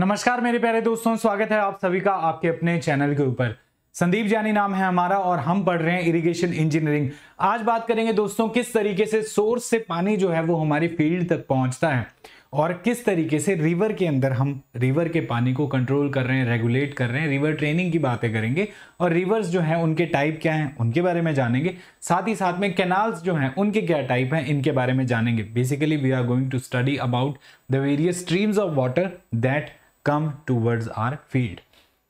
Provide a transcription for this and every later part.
नमस्कार मेरे प्यारे दोस्तों स्वागत है आप सभी का आपके अपने चैनल के ऊपर संदीप जानी नाम है हमारा और हम पढ़ रहे हैं इरिगेशन इंजीनियरिंग आज बात करेंगे दोस्तों किस तरीके से सोर्स से पानी जो है वो हमारी फील्ड तक पहुंचता है और किस तरीके से रिवर के अंदर हम रिवर के पानी को कंट्रोल कर रहे हैं रेगुलेट कर रहे हैं रिवर ट्रेनिंग की बातें करेंगे और रिवर्स जो हैं उनके टाइप क्या हैं उनके बारे में जानेंगे साथ ही साथ में कैनाल्स जो हैं उनके क्या टाइप हैं इनके बारे में जानेंगे basically we are going to study about the various streams of water that come towards our field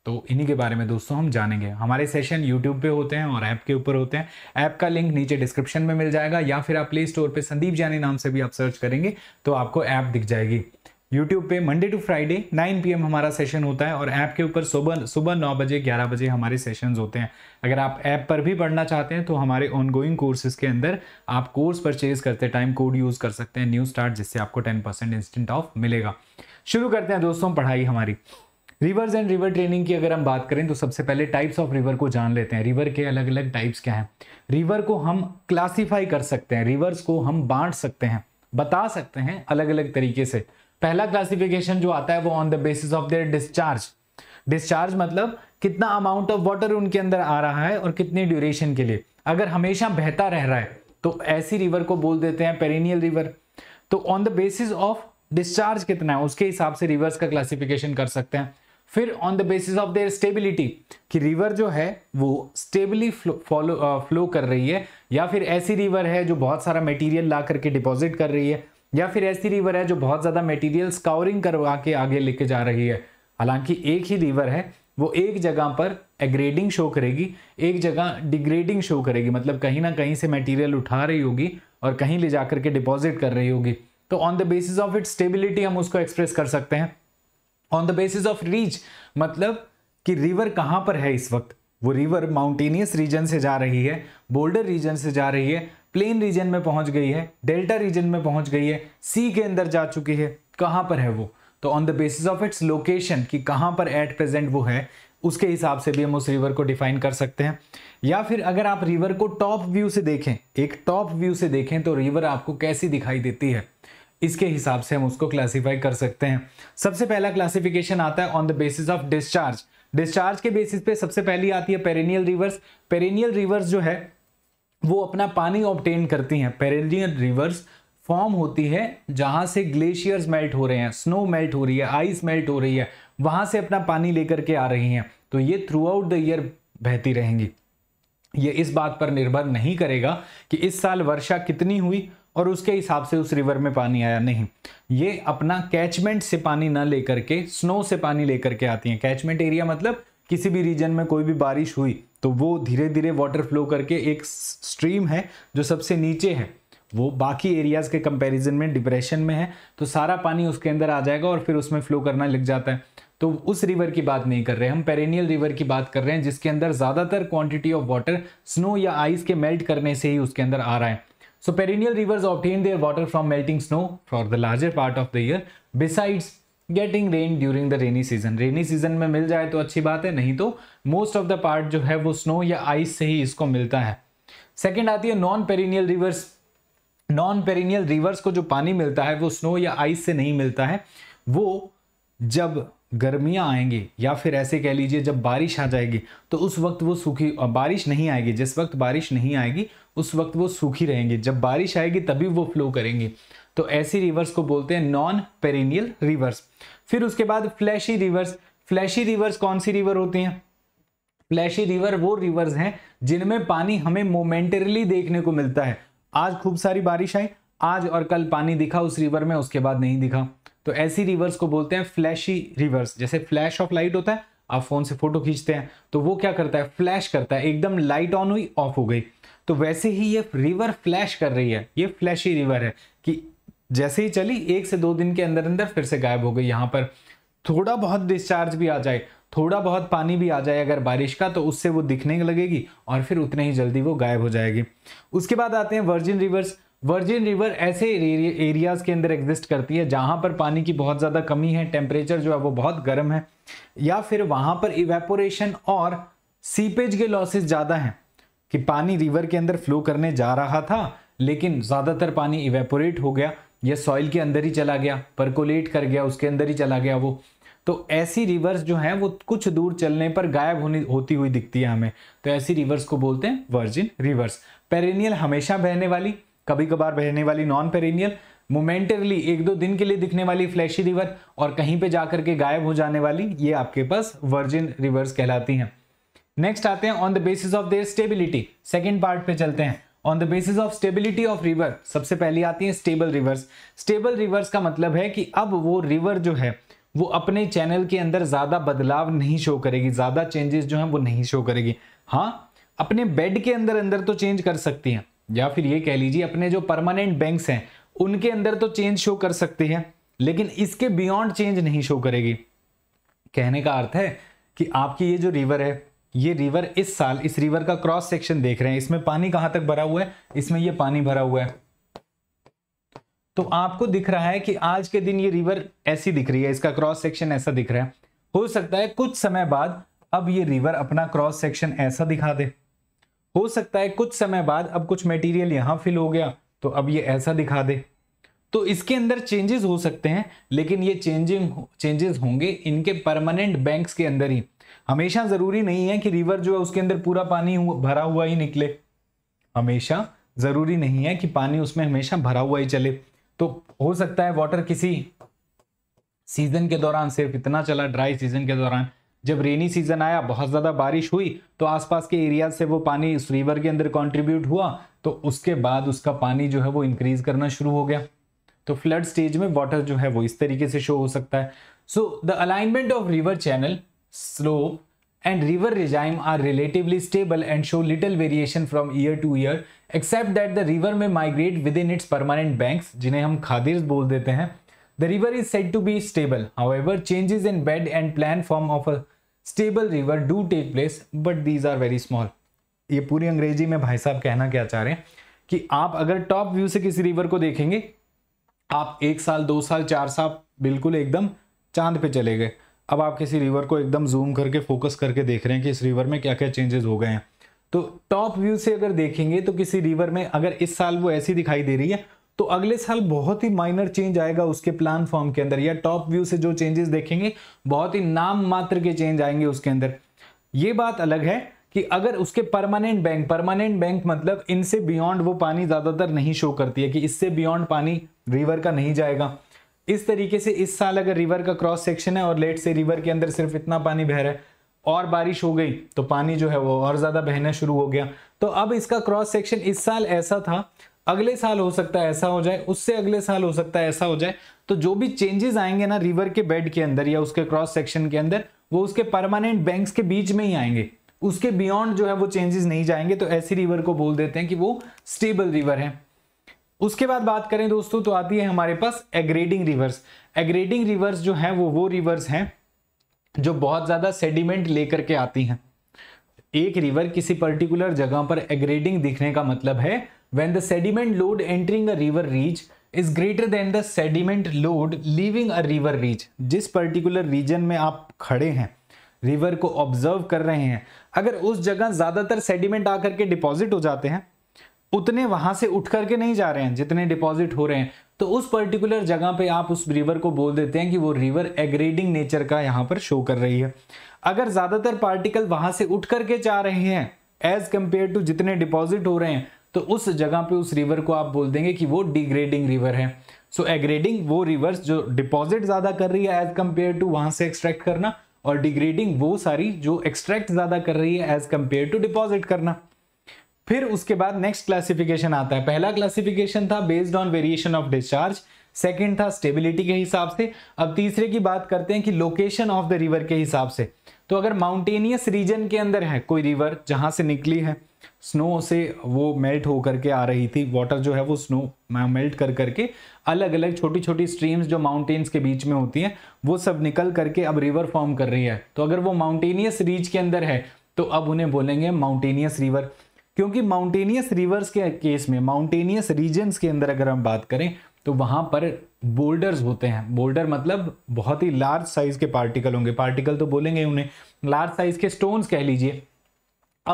तो इन्हीं के बारे में दोस्तों हम जानेंगे हमारे सेशन यूट्यूब पे होते हैं और ऐप के ऊपर होते हैं ऐप का लिंक नीचे डिस्क्रिप्शन में मिल जाएगा या फिर आप प्ले स्टोर पे संदीप जानी नाम से भी आप सर्च करेंगे तो आपको ऐप दिख जाएगी यूट्यूब पे मंडे टू फ्राइडे 9 पीएम हमारा सेशन होता है और ऐप के ऊपर सुबह सुबह नौ बजे ग्यारह बजे हमारे सेशन होते हैं अगर आप ऐप पर भी पढ़ना चाहते हैं तो हमारे ऑनगोइंग कोर्सेज के अंदर आप कोर्स परचेज करते टाइम कोड यूज़ कर सकते हैं न्यू स्टार्ट जिससे आपको टेन परसेंट इंस्टेंट ऑफ मिलेगा शुरू करते हैं दोस्तों पढ़ाई हमारी रिवर्स एंड रिवर ट्रेनिंग की अगर हम बात करें तो सबसे पहले टाइप्स ऑफ रिवर को जान लेते हैं रिवर के अलग अलग टाइप्स क्या हैं रिवर को हम क्लासीफाई कर सकते हैं रिवर्स को हम बांट सकते हैं बता सकते हैं अलग अलग तरीके से पहला क्लासिफिकेशन जो आता है वो on the basis of their discharge discharge मतलब कितना अमाउंट ऑफ वाटर उनके अंदर आ रहा है और कितने ड्यूरेशन के लिए अगर हमेशा बहता रह रहा है तो ऐसी रिवर को बोल देते हैं पेरिनियल रिवर तो on the basis of discharge कितना है उसके हिसाब से रिवर्स का क्लासिफिकेशन कर सकते हैं फिर on the basis of their stability कि रिवर जो है वो स्टेबली फॉलो फ्लो कर रही है या फिर ऐसी रिवर है जो बहुत सारा मटेरियल ला करके डिपॉजिट कर रही है या फिर ऐसी रिवर है जो बहुत ज़्यादा मटेरियल स्काउरिंग करवा के आगे लेके जा रही है हालांकि एक ही रिवर है वो एक जगह पर एग्रेडिंग शो करेगी एक जगह डिग्रेडिंग शो करेगी मतलब कहीं ना कहीं से मेटीरियल उठा रही होगी और कहीं ले जा करके डिपॉजिट कर रही होगी तो on the basis of it stability हम उसको एक्सप्रेस कर सकते हैं on the basis of reach मतलब कि रिवर कहां पर है इस वक्त वो रिवर माउंटेनियस रीजन से जा रही है बोल्डर रीजन से जा रही है प्लेन रीजन में पहुंच गई है डेल्टा रीजन में पहुंच गई है सी के अंदर जा चुकी है कहां पर है वो तो on the basis of its location कि कहां पर एट प्रेजेंट वो है उसके हिसाब से भी हम उस रिवर को डिफाइन कर सकते हैं या फिर अगर आप रिवर को टॉप व्यू से देखें एक टॉप व्यू से देखें तो रिवर आपको कैसी दिखाई देती है इसके हिसाब से हम उसको क्लासीफाई कर सकते हैं सबसे पहला क्लासिफिकेशन आता है on the basis of discharge discharge के बेसिस पे सबसे पहली आती है पेरेनियल रिवर्स पेरेनियल रिवर्स जो है वो अपना पानी ऑप्टेन करती हैं पेरेनियल रिवर्स फॉर्म होती है जहां से ग्लेशियर्स मेल्ट हो रहे हैं स्नो मेल्ट हो रही है आइस मेल्ट हो रही है वहां से अपना पानी लेकर के आ रही हैं तो ये थ्रू आउट द ईयर बहती रहेंगी ये इस बात पर निर्भर नहीं करेगा कि इस साल वर्षा कितनी हुई और उसके हिसाब से उस रिवर में पानी आया नहीं ये अपना कैचमेंट से पानी ना लेकर के स्नो से पानी लेकर के आती हैं कैचमेंट एरिया मतलब किसी भी रीजन में कोई भी बारिश हुई तो वो धीरे धीरे वाटर फ्लो करके एक स्ट्रीम है जो सबसे नीचे है वो बाकी एरियाज़ के कंपैरिजन में डिप्रेशन में है तो सारा पानी उसके अंदर आ जाएगा और फिर उसमें फ्लो करना लग जाता है तो उस रिवर की बात नहीं कर रहे हैं हम पेरेनियल रिवर की बात कर रहे हैं जिसके अंदर ज़्यादातर क्वांटिटी ऑफ वाटर स्नो या आइस के मेल्ट करने से ही उसके अंदर आ रहा है So perennial rivers obtain their water from melting snow for the larger part of the year. Besides getting rain during the rainy season rainy season में मिल जाए तो अच्छी बात है नहीं तो मोस्ट ऑफ द पार्ट जो है वो स्नो या आइस से ही इसको मिलता है सेकेंड आती है non perennial rivers non perennial rivers को जो पानी मिलता है वो स्नो या आइस से नहीं मिलता है वो जब गर्मियाँ आएंगी या फिर ऐसे कह लीजिए जब बारिश आ जाएगी तो उस वक्त वो सूखी बारिश नहीं आएगी जिस वक्त बारिश नहीं आएगी उस वक्त वो सूखी रहेंगे जब बारिश आएगी तभी वो फ्लो करेंगे तो ऐसी रिवर्स को बोलते हैं नॉन पेरेनियल रिवर्स फिर उसके बाद फ्लैशी रिवर्स फ्लैशी रिवर्स कौन सी रिवर होती हैं फ्लैशी रिवर वो रिवर्स हैं जिनमें पानी हमें मोमेंटरली देखने को मिलता है आज खूब सारी बारिश आई आज और कल पानी दिखा उस रिवर में उसके बाद नहीं दिखा तो ऐसी रिवर्स को बोलते हैं फ्लैशी रिवर्स जैसे फ्लैश ऑफ लाइट होता है आप फोन से फोटो खींचते हैं तो वो क्या करता है फ्लैश करता है एकदम लाइट ऑन हुई ऑफ हो गई तो वैसे ही ये रिवर फ्लैश कर रही है ये फ्लैशी रिवर है कि जैसे ही चली एक से दो दिन के अंदर अंदर फिर से गायब हो गई यहाँ पर थोड़ा बहुत डिस्चार्ज भी आ जाए थोड़ा बहुत पानी भी आ जाए अगर बारिश का तो उससे वो दिखने लगेगी और फिर उतने ही जल्दी वो गायब हो जाएगी उसके बाद आते हैं वर्जिन रिवर्स वर्जिन रिवर ऐसे एरियाज़ के अंदर एग्जिस्ट करती है जहाँ पर पानी की बहुत ज़्यादा कमी है टेम्परेचर जो है वो बहुत गर्म है या फिर वहाँ पर इवेपोरेशन और सीपेज के लॉसेज ज़्यादा हैं कि पानी रिवर के अंदर फ्लो करने जा रहा था लेकिन ज़्यादातर पानी इवेपोरेट हो गया या सॉइल के अंदर ही चला गया परकोलेट कर गया उसके अंदर ही चला गया वो तो ऐसी रिवर्स जो हैं वो कुछ दूर चलने पर गायब होनी होती हुई दिखती है हमें तो ऐसी रिवर्स को बोलते हैं वर्जिन रिवर्स पेरेनियल हमेशा बहने वाली कभी कभार बहने वाली नॉन पेरेनियल मोमेंटरली एक दो दिन के लिए दिखने वाली फ्लैशी रिवर और कहीं पे जाकर के गायब हो जाने वाली ये आपके पास वर्जिन रिवर्स कहलाती हैं नेक्स्ट आते हैं on the basis of their stability second part पे चलते हैं on the basis of stability of river सबसे पहली आती है स्टेबल रिवर्स स्टेबल रिवर्स का मतलब है कि अब वो रिवर जो है वो अपने चैनल के अंदर ज़्यादा बदलाव नहीं शो करेगी ज़्यादा चेंजेस जो है वो नहीं शो करेगी हाँ अपने बेड के अंदर अंदर तो चेंज कर सकती है या फिर ये कह लीजिए अपने जो परमानेंट बैंक्स हैं उनके अंदर तो चेंज शो कर सकती है लेकिन इसके बियॉन्ड चेंज नहीं शो करेगी कहने का अर्थ है कि आपकी ये जो रिवर है ये रिवर इस साल इस रिवर का क्रॉस सेक्शन देख रहे हैं इसमें पानी कहां तक भरा हुआ है इसमें ये पानी भरा हुआ है तो आपको दिख रहा है कि आज के दिन ये रिवर ऐसी दिख रही है इसका क्रॉस सेक्शन ऐसा दिख रहा है हो सकता है कुछ समय बाद अब ये रिवर अपना क्रॉस सेक्शन ऐसा दिखा दे हो सकता है कुछ समय बाद अब कुछ मटेरियल यहां फिल हो गया तो अब ये ऐसा दिखा दे तो इसके अंदर चेंजेस हो सकते हैं लेकिन ये चेंजिंग चेंजेस होंगे इनके परमानेंट बैंक्स के अंदर ही हमेशा ज़रूरी नहीं है कि रिवर जो है उसके अंदर पूरा पानी भरा हुआ ही निकले हमेशा ज़रूरी नहीं है कि पानी उसमें हमेशा भरा हुआ ही चले तो हो सकता है वाटर किसी सीज़न के दौरान सिर्फ इतना चला ड्राई सीज़न के दौरान जब रेनी सीज़न आया बहुत ज़्यादा बारिश हुई तो आसपास के एरिया से वो पानी उस रिवर के अंदर कंट्रीब्यूट हुआ तो उसके बाद उसका पानी जो है वो इंक्रीज़ करना शुरू हो गया तो फ्लड स्टेज में वाटर जो है वो इस तरीके से शो हो सकता है so the alignment of river channel slope and river regime are relatively stable and show little variation from year to year except that the river may migrate within its permanent banks jinhe hum khadirs bol dete hain The river is said to be stable. However, changes in bed and plan form of a stable river do take place, but these are very small. ye puri angrezi mein bhai sahab kehna kya cha rahe hain ki aap agar top view se kisi river ko dekhenge aap 1 saal 2 saal 4 saal bilkul ekdam chand pe chale gaye अब आप किसी river को एकदम zoom करके focus करके देख रहे हैं कि इस रिवर में क्या क्या चेंजेस हो गए हैं तो टॉप व्यू से अगर देखेंगे तो किसी रिवर में अगर इस साल वो ऐसी दिखाई दे रही है तो अगले साल बहुत ही माइनर चेंज आएगा उसके प्लान फॉर्म के अंदर या टॉप व्यू से जो चेंजेस देखेंगे बहुत ही नाम मात्र के चेंज आएंगे उसके अंदर ये बात अलग है कि अगर उसके परमानेंट बैंक परमानेंट बैंक मतलब इनसे बियॉन्ड वो पानी ज़्यादातर नहीं शो करती है कि इससे बियॉन्ड पानी रिवर का नहीं जाएगा इस तरीके से इस साल अगर रिवर का क्रॉस सेक्शन है और लेट से रिवर के अंदर सिर्फ इतना पानी बह रहा है और बारिश हो गई तो पानी जो है वो और ज़्यादा बहना शुरू हो गया तो अब इसका क्रॉस सेक्शन इस साल ऐसा था अगले साल हो सकता है ऐसा हो जाए उससे अगले साल हो सकता है ऐसा हो जाए तो जो भी चेंजेस आएंगे ना रिवर के बेड के अंदर या उसके क्रॉस सेक्शन के अंदर वो उसके परमानेंट बैंक्स के बीच में ही आएंगे उसके बियॉन्ड जो है वो चेंजेस नहीं जाएंगे तो ऐसी रिवर को बोल देते हैं कि वो स्टेबल रिवर है उसके बाद बात करें दोस्तों तो आती है हमारे पास एग्रेडिंग रिवर्स एग्रेडिंग रिवर्स जो है वो वो रिवर्स हैं जो बहुत ज़्यादा सेडिमेंट लेकर के आती हैं एक रिवर किसी पर्टिकुलर जगह पर एग्रेडिंग दिखने का मतलब है when the sediment load entering a river reach is greater than the sediment load leaving a river reach जिस पर्टिकुलर रीजन में आप खड़े हैं रिवर को ऑब्जर्व कर रहे हैं अगर उस जगह ज़्यादातर सेडिमेंट आकर के डिपॉजिट हो जाते हैं उतने वहां से उठ करके नहीं जा रहे हैं जितने डिपॉजिट हो रहे हैं तो उस पर्टिकुलर जगह पे आप उस रिवर को बोल देते हैं कि वो रिवर एग्रेडिंग नेचर का यहां पर शो कर रही है अगर ज़्यादातर पार्टिकल वहां से उठ करके जा रहे हैं एज कंपेयर टू जितने डिपॉजिट हो रहे हैं तो उस जगह पे उस रिवर को आप बोल देंगे कि वो डिग्रेडिंग रिवर है सो so, एग्रेडिंग वो रिवर्स जो डिपॉजिट ज़्यादा कर रही है एज कंपेयर टू वहां से एक्सट्रैक्ट करना और डिग्रेडिंग वो सारी जो एक्सट्रैक्ट ज़्यादा कर रही है एज कंपेयर टू डिपॉजिट करना फिर उसके बाद नेक्स्ट क्लासिफिकेशन आता है पहला क्लासिफिकेशन था based on variation of discharge second था स्टेबिलिटी के हिसाब से अब तीसरे की बात करते हैं कि लोकेशन ऑफ द रिवर के हिसाब से तो अगर माउंटेनियस रीजन के अंदर है कोई रिवर जहां से निकली है स्नो से वो मेल्ट हो करके आ रही थी वाटर जो है वो स्नो मेल्ट कर करके अलग अलग छोटी छोटी स्ट्रीम्स जो माउंटेन्स के बीच में होती हैं वो सब निकल करके अब रिवर फॉर्म कर रही है तो अगर वो माउंटेनियस रीज के अंदर है तो अब उन्हें बोलेंगे माउंटेनियस रिवर क्योंकि माउंटेनियस रिवर्स के केस में माउंटेनियस रीजन्स के अंदर अगर हम बात करें तो वहां पर बोल्डर्स होते हैं बोल्डर मतलब बहुत ही लार्ज साइज के पार्टिकल होंगे पार्टिकल तो बोलेंगे उन्हें लार्ज साइज के स्टोन्स कह लीजिए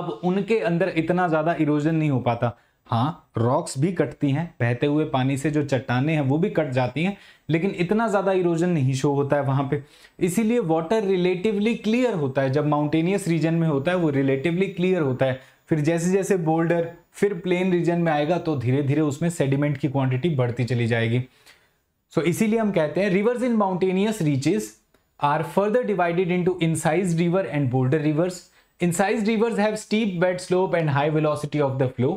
अब उनके अंदर इतना ज़्यादा इरोजन नहीं हो पाता हाँ रॉक्स भी कटती हैं बहते हुए पानी से जो चट्टाने हैं वो भी कट जाती हैं लेकिन इतना ज़्यादा इरोजन नहीं शो होता है वहां पे इसीलिए वाटर रिलेटिवली क्लियर होता है जब माउंटेनियस रीजन में होता है वो रिलेटिवली क्लियर होता है फिर जैसे जैसे बोल्डर फिर प्लेन रीजन में आएगा तो धीरे धीरे उसमें सेडिमेंट की क्वांटिटी बढ़ती चली जाएगी सो so, इसीलिए हम कहते हैं rivers in mountainous reaches are further divided in incised river and boulder rivers incised rivers have steep bed slope and high velocity of the flow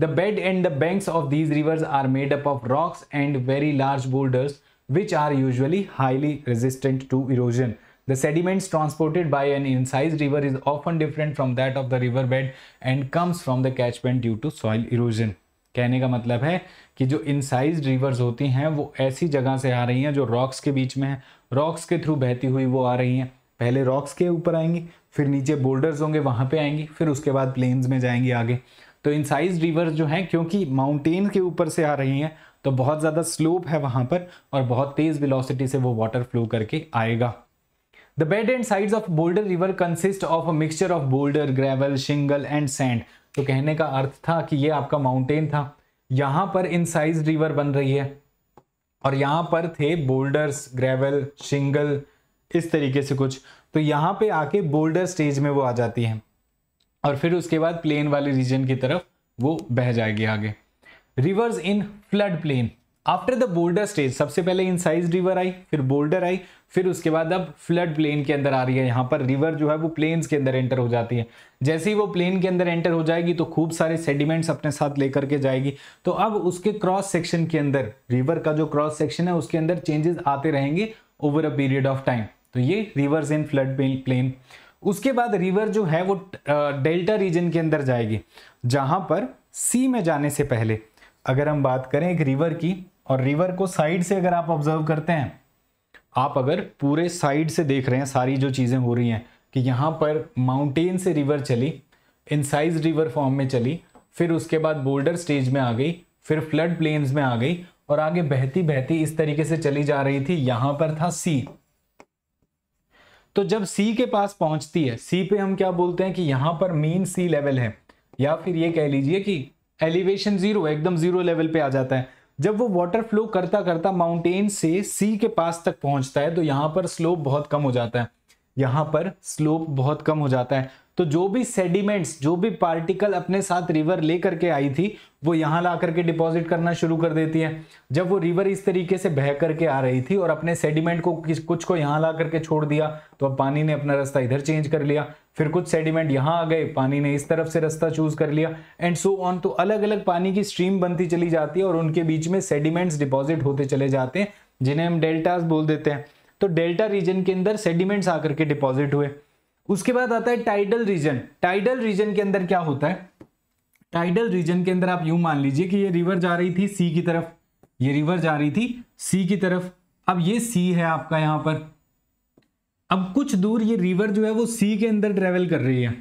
the bed and the banks of these rivers are made up of rocks and very large boulders which are usually highly resistant to erosion The sediments transported by an incised river is often different from that of the riverbed and comes from the catchment due to soil erosion. कहने का मतलब है कि जो incise reverse होती हैं वो ऐसी जगह से आ रही हैं जो रॉक्स के बीच में है रॉक्स के थ्रू बहती हुई वो आ रही हैं पहले रॉक्स के ऊपर आएंगी फिर नीचे बोल्डर्स होंगे वहाँ पे आएंगी फिर उसके बाद प्लेन्स में जाएंगी आगे तो इनसाइज रिवर्स जो हैं क्योंकि माउंटेन के ऊपर से आ रही हैं तो बहुत ज़्यादा स्लोप है वहाँ पर और बहुत तेज़ विलोसिटी से वो वाटर फ्लो करके आएगा The bed and sides of boulder river consist of a mixture of boulder, gravel, shingle and sand. तो कहने का अर्थ था कि ये आपका माउंटेन था यहां पर इन साइज रिवर बन रही है और यहां पर थे बोल्डर्स ग्रेवल शिंगल इस तरीके से कुछ तो यहां पे आके बोल्डर स्टेज में वो आ जाती है और फिर उसके बाद प्लेन वाले रीजन की तरफ वो बह जाएगी आगे rivers in flood plain after the boulder stage सबसे पहले इन साइज रिवर आई फिर बोल्डर आई फिर उसके बाद अब फ्लड प्लेन के अंदर आ रही है यहाँ पर रिवर जो है वो प्लेन्स के अंदर एंटर हो जाती है जैसे ही वो प्लेन के अंदर एंटर हो जाएगी तो खूब सारे सेडिमेंट्स अपने साथ लेकर के जाएगी तो अब उसके क्रॉस सेक्शन के अंदर रिवर का जो क्रॉस सेक्शन है उसके अंदर चेंजेस आते रहेंगे over a period of time तो ये रिवर्स इन फ्लड प्लेन उसके बाद रिवर जो है वो डेल्टा रीजन के अंदर जाएगी जहाँ पर सी में जाने से पहले अगर हम बात करें एक रिवर की और रिवर को साइड से अगर आप ऑब्जर्व करते हैं आप अगर पूरे साइड से देख रहे हैं सारी जो चीज़ें हो रही हैं कि यहाँ पर माउंटेन से रिवर चली इनसाइज रिवर फॉर्म में चली फिर उसके बाद बोल्डर स्टेज में आ गई फिर फ्लड प्लेन्स में आ गई और आगे बहती बहती इस तरीके से चली जा रही थी यहाँ पर था सी तो जब सी के पास पहुंचती है सी पे हम क्या बोलते हैं कि यहाँ पर मेन सी लेवल है या फिर ये कह लीजिए कि एलिवेशन जीरो एकदम जीरो लेवल पे आ जाता है जब वो वाटर फ्लो करता करता माउंटेन से सी के पास तक पहुंचता है तो यहाँ पर स्लोप बहुत कम हो जाता है यहाँ पर स्लोप बहुत कम हो जाता है तो जो भी सेडिमेंट्स जो भी पार्टिकल अपने साथ रिवर ले करके आई थी वो यहाँ ला करके डिपॉजिट करना शुरू कर देती है जब वो रिवर इस तरीके से बह करके आ रही थी और अपने सेडिमेंट को कुछ को यहाँ ला करके छोड़ दिया तो अब पानी ने अपना रास्ता इधर चेंज कर लिया फिर कुछ सेडिमेंट यहाँ आ गए पानी ने इस तरफ से रास्ता चूज कर लिया एंड सो ऑन तो अलग अलग पानी की स्ट्रीम बनती चली जाती है और उनके बीच में सेडिमेंट्स डिपॉजिट होते चले जाते हैं जिन्हें हम डेल्टास बोल देते हैं तो डेल्टा रीजन के अंदर सेडिमेंट्स आकर के डिपॉजिट हुए उसके बाद आता है टाइडल रीजन टाइडल रीजन के अंदर क्या होता है टाइडल रीजन के अंदर आप यूं मान लीजिए कि ये रिवर जा रही थी सी की तरफ ये रिवर जा रही थी सी की तरफ अब ये सी है आपका यहां पर अब कुछ दूर ये रिवर जो है वो सी के अंदर ट्रेवल कर रही है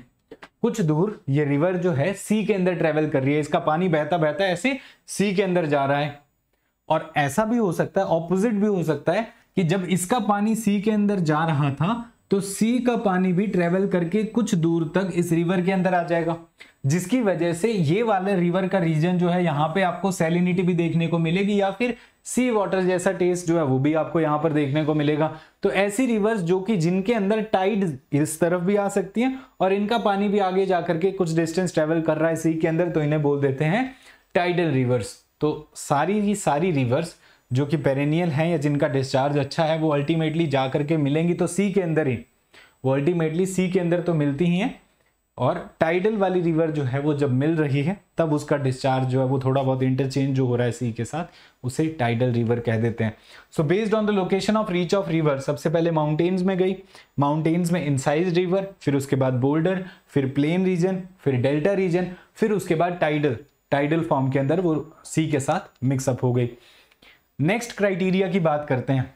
कुछ दूर ये रिवर जो है सी के अंदर ट्रेवल कर रही है इसका पानी बहता बहता ऐसे सी के अंदर जा रहा है और ऐसा भी हो सकता है ऑपोजिट भी हो सकता है कि जब इसका पानी सी के अंदर जा रहा था तो सी का पानी भी ट्रेवल करके कुछ दूर तक इस रिवर के अंदर आ जाएगा जिसकी वजह से ये वाले रिवर का रीजन जो है यहाँ पे आपको सेलिनिटी भी देखने को मिलेगी या फिर सी वाटर जैसा टेस्ट जो है वो भी आपको यहाँ पर देखने को मिलेगा तो ऐसी रिवर्स जो कि जिनके अंदर टाइड इस तरफ भी आ सकती है और इनका पानी भी आगे जा करके कुछ डिस्टेंस ट्रेवल कर रहा है सी के अंदर तो इन्हें बोल देते हैं टाइडल रिवर्स तो सारी ही सारी रिवर्स जो कि पेरेनियल हैं या जिनका डिस्चार्ज अच्छा है वो अल्टीमेटली जा करके मिलेंगी तो सी के अंदर ही वो अल्टीमेटली सी के अंदर तो मिलती ही हैं और टाइडल वाली रिवर जो है वो जब मिल रही है तब उसका डिस्चार्ज जो है वो थोड़ा बहुत इंटरचेंज जो हो रहा है सी के साथ उसे टाइडल रिवर कह देते हैं so based on the location of reach of river सबसे पहले माउंटेन्स में गई माउंटेन्स में इनसाइज रिवर फिर उसके बाद बोल्डर फिर प्लेन रीजन फिर डेल्टा रीजन फिर उसके बाद टाइडल टाइडल फॉर्म के अंदर वो सी के साथ मिक्सअप हो गई नेक्स्ट क्राइटेरिया की बात करते हैं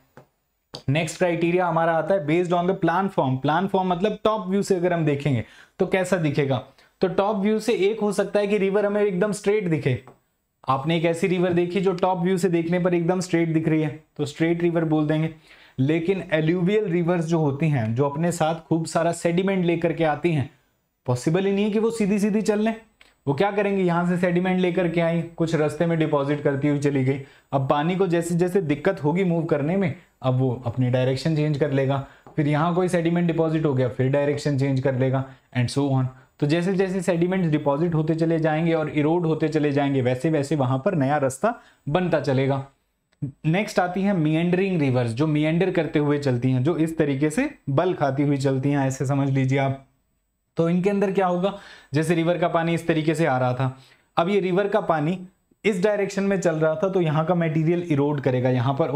नेक्स्ट क्राइटेरिया हमारा आता है based on the plan form plan form मतलब टॉप व्यू से अगर हम देखेंगे तो कैसा दिखेगा तो टॉप व्यू से एक हो सकता है कि रिवर हमें एकदम स्ट्रेट दिखे आपने एक ऐसी रिवर देखी जो टॉप व्यू से देखने पर एकदम स्ट्रेट दिख रही है तो स्ट्रेट रिवर बोल देंगे लेकिन एल्यूवियल रिवर्स जो होती हैं जो अपने साथ खूब सारा सेडिमेंट लेकर के आती हैं पॉसिबल ही नहीं है कि वो सीधी सीधी चल लें वो क्या करेंगे यहाँ से सेडिमेंट लेकर के आई कुछ रास्ते में डिपॉजिट करती हुई चली गई अब पानी को जैसे जैसे दिक्कत होगी मूव करने में अब वो अपनी डायरेक्शन चेंज कर लेगा फिर यहाँ कोई सेडिमेंट डिपॉजिट हो गया फिर डायरेक्शन चेंज कर लेगा एंड सो ऑन तो जैसे जैसे सेडिमेंट डिपॉजिट होते चले जाएंगे और इरोड होते चले जाएंगे वैसे वैसे वहाँ पर नया रास्ता बनता चलेगा नेक्स्ट आती है मियंडरिंग रिवर्स जो मियंडर करते हुए चलती हैं जो इस तरीके से बल खाती हुई चलती हैं ऐसे समझ लीजिए आप तो इनके अंदर क्या होगा जैसे रिवर का पानी इस तरीके से आ रहा था अब ये रिवर का पानी इस डायरेक्शन में चल रहा था तो यहाँ का मटेरियल इरोड करेगा यहाँ पर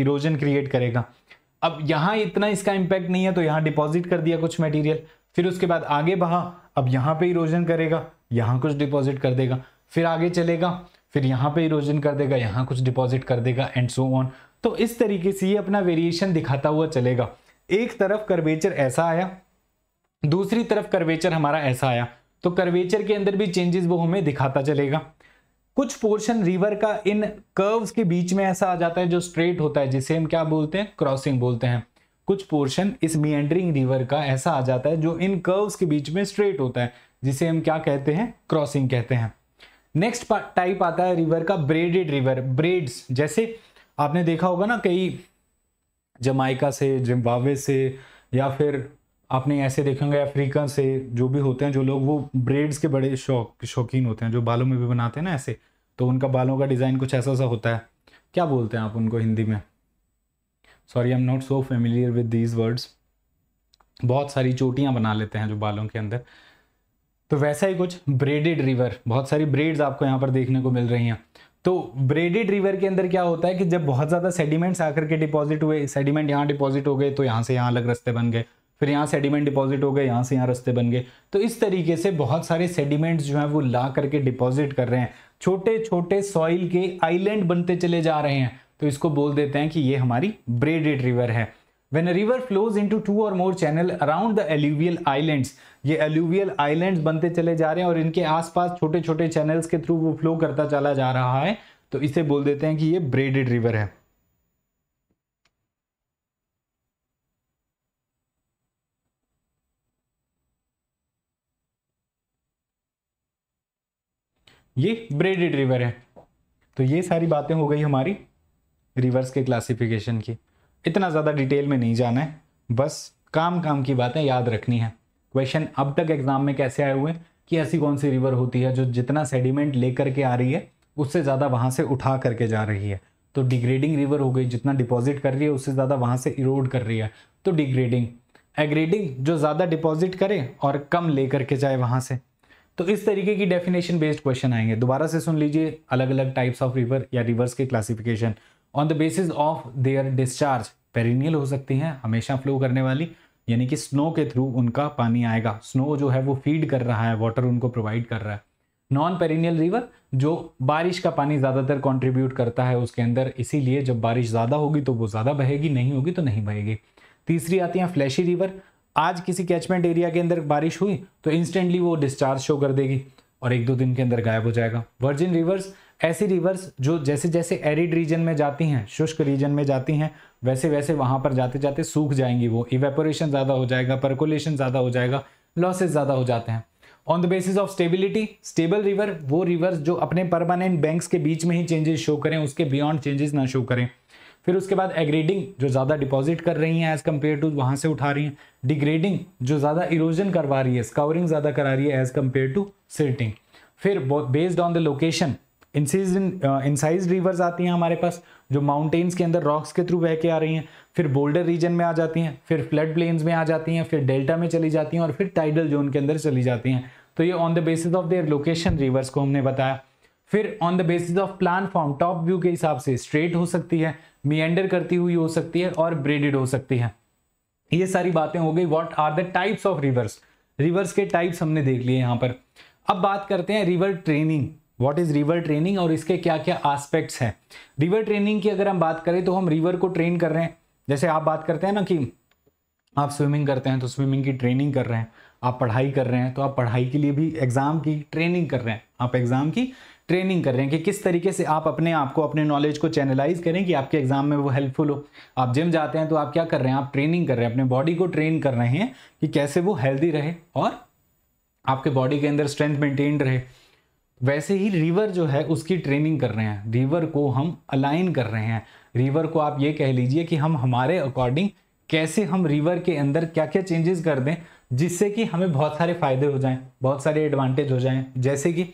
इरोजन क्रिएट करेगा अब यहाँ इतना इसका इम्पैक्ट नहीं है तो यहाँ डिपॉजिट कर दिया कुछ मटेरियल फिर उसके बाद आगे बहा अब यहाँ पे इरोजन करेगा यहाँ कुछ डिपॉजिट कर देगा फिर आगे चलेगा फिर यहाँ पे इरोजन कर देगा यहाँ कुछ डिपॉजिट कर देगा एंड सो ऑन तो इस तरीके से ये अपना वेरिएशन दिखाता हुआ चलेगा एक तरफ कर्वेचर ऐसा आया दूसरी तरफ कर्वेचर हमारा ऐसा आया तो कर्वेचर के अंदर भी चेंजेस वो हमें दिखाता चलेगा कुछ पोर्शन रिवर का इन कर्व्स के बीच में ऐसा आ जाता है जो स्ट्रेट होता है जिसे हम क्या बोलते हैं क्रॉसिंग बोलते हैं कुछ पोर्शन इस मियंडरिंग रिवर का ऐसा आ जाता है जो इन कर्व्स के बीच में स्ट्रेट होता है जिसे हम क्या कहते हैं क्रॉसिंग कहते हैं नेक्स्ट टाइप आता है रिवर का ब्रेडेड रिवर ब्रेड्स जैसे आपने देखा होगा ना कई जमाइका से जिम्बावे से या फिर आपने ऐसे देखे होंगे अफ्रीका से जो भी होते हैं जो लोग वो ब्रेड्स के बड़े शौक शौकीन होते हैं जो बालों में भी बनाते हैं ना ऐसे तो उनका बालों का डिज़ाइन कुछ ऐसा सा होता है क्या बोलते हैं आप उनको हिंदी में sorry I am not so familiar with these words बहुत सारी चोटियाँ बना लेते हैं जो बालों के अंदर तो वैसा ही कुछ ब्रेडेड रिवर बहुत सारी ब्रेड्स आपको यहाँ पर देखने को मिल रही हैं तो ब्रेडेड रिवर के अंदर क्या होता है कि जब बहुत ज़्यादा सेडिमेंट्स आकर के डिपॉजिट हुए सेडिमेंट यहाँ डिपॉजिट हो गए तो यहाँ से यहाँ अलग रास्ते बन गए फिर यहाँ सेडिमेंट डिपॉजिट हो गए यहाँ से यहाँ रस्ते बन गए तो इस तरीके से बहुत सारे सेडिमेंट्स जो हैं वो ला करके डिपॉजिट कर रहे हैं छोटे छोटे सॉइल के आइलैंड बनते चले जा रहे हैं तो इसको बोल देते हैं कि ये हमारी ब्रेडेड रिवर है when river flows into two और more channel around the alluvial island ये एल्यूवियल आइलैंड बनते चले जा रहे हैं और इनके आसपास छोटे छोटे चैनल्स के थ्रू वो फ्लो करता चला जा रहा है तो इसे बोल देते हैं कि ये ब्रेडेड रिवर है ये ब्रेडेड रिवर है तो ये सारी बातें हो गई हमारी रिवर्स के क्लासिफिकेशन की इतना ज़्यादा डिटेल में नहीं जाना है बस काम काम की बातें याद रखनी है क्वेश्चन अब तक एग्जाम में कैसे आए हुए हैं कि ऐसी कौन सी रिवर होती है जो जितना सेडिमेंट लेकर के आ रही है उससे ज़्यादा वहाँ से उठा करके जा रही है तो डिग्रेडिंग रिवर हो गई जितना डिपॉजिट कर रही है उससे ज़्यादा वहाँ से इरोड कर रही है तो डिग्रेडिंग एग्रेडिंग जो ज़्यादा डिपॉजिट करे और कम ले करके जाए वहाँ से तो इस तरीके की डेफिनेशन बेस्ड क्वेश्चन आएंगे दोबारा से सुन लीजिए अलग अलग टाइप्स ऑफ रिवर या रिवर्स के classification on the basis of their discharge perennial हो सकती हैं हमेशा फ्लो करने वाली यानी कि स्नो के थ्रू उनका पानी आएगा स्नो जो है वो फीड कर रहा है वाटर उनको प्रोवाइड कर रहा है नॉन पेरिनियल रिवर जो बारिश का पानी ज़्यादातर कंट्रीब्यूट करता है उसके अंदर इसीलिए जब बारिश ज़्यादा होगी तो वो ज़्यादा बहेगी नहीं होगी तो नहीं बहेगी तीसरी आती है फ्लैशी रिवर आज किसी कैचमेंट एरिया के अंदर बारिश हुई तो इंस्टेंटली वो डिस्चार्ज शो कर देगी और एक दो दिन के अंदर गायब हो जाएगा वर्जिन रिवर्स ऐसी रिवर्स जो जैसे जैसे एरिड रीजन में जाती हैं शुष्क रीजन में जाती हैं वैसे वैसे वहाँ पर जाते जाते सूख जाएंगी वो इवेपोरेशन ज़्यादा हो जाएगा परकोलेशन ज़्यादा हो जाएगा लॉसेज ज़्यादा हो जाते हैं on the basis of stability stable river वो रिवर्स जो अपने परमानेंट बैंक्स के बीच में ही चेंजेस शो करें उसके बियॉन्ड चेंजेस ना शो करें फिर उसके बाद एग्रेडिंग जो ज़्यादा डिपॉजिट कर रही हैं एज़ कम्पेयर टू वहाँ से उठा रही हैं डिग्रेडिंग जो ज़्यादा इरोजन करवा रही है स्कवरिंग ज़्यादा करा रही है एज़ कम्पेयर टू सिल्टिंग फिर based on the location incised rivers आती हैं हमारे पास जो माउंटेन्स के अंदर रॉक्स के थ्रू बह के आ रही हैं फिर बोल्डर रीजन में आ जाती हैं फिर फ्लड प्लेन्स में आ जाती हैं फिर डेल्टा में चली जाती हैं और फिर टाइडल जोन के अंदर चली जाती हैं तो ये on the basis of their location rivers को हमने बताया फिर on the basis of plan form top view के हिसाब से स्ट्रेट हो सकती है मियंडर करती हुई हो सकती है और ब्रेडेड हो सकती है ये सारी बातें हो गई what are the types of rivers rivers के टाइप्स हमने देख लिए यहाँ पर अब बात करते हैं river training what is river training और इसके क्या क्या आस्पेक्ट्स हैं रिवर ट्रेनिंग की अगर हम बात करें तो हम रिवर को ट्रेन कर रहे हैं जैसे आप बात करते हैं ना कि आप स्विमिंग करते हैं तो स्विमिंग की ट्रेनिंग कर रहे हैं आप पढ़ाई कर रहे हैं तो आप पढ़ाई के लिए भी एग्ज़ाम की ट्रेनिंग कर रहे हैं आप एग्ज़ाम की ट्रेनिंग कर रहे हैं कि किस तरीके से आप अपने आप को अपने नॉलेज को चैनलाइज करें कि आपके एग्जाम में वो हेल्पफुल हो आप जिम जाते हैं तो आप क्या कर रहे हैं आप ट्रेनिंग कर रहे हैं अपने बॉडी को ट्रेन कर रहे हैं कि कैसे वो हेल्दी रहे और आपके बॉडी के अंदर स्ट्रेंथ मेंटेन रहे वैसे ही रिवर जो है उसकी ट्रेनिंग कर रहे हैं रिवर को हम अलाइन कर रहे हैं रिवर को आप ये कह लीजिए कि हम हमारे अकॉर्डिंग कैसे हम रिवर के अंदर क्या क्या चेंजेस कर दें जिससे कि हमें बहुत सारे फायदे हो जाएं बहुत सारे एडवांटेज हो जाएं जैसे कि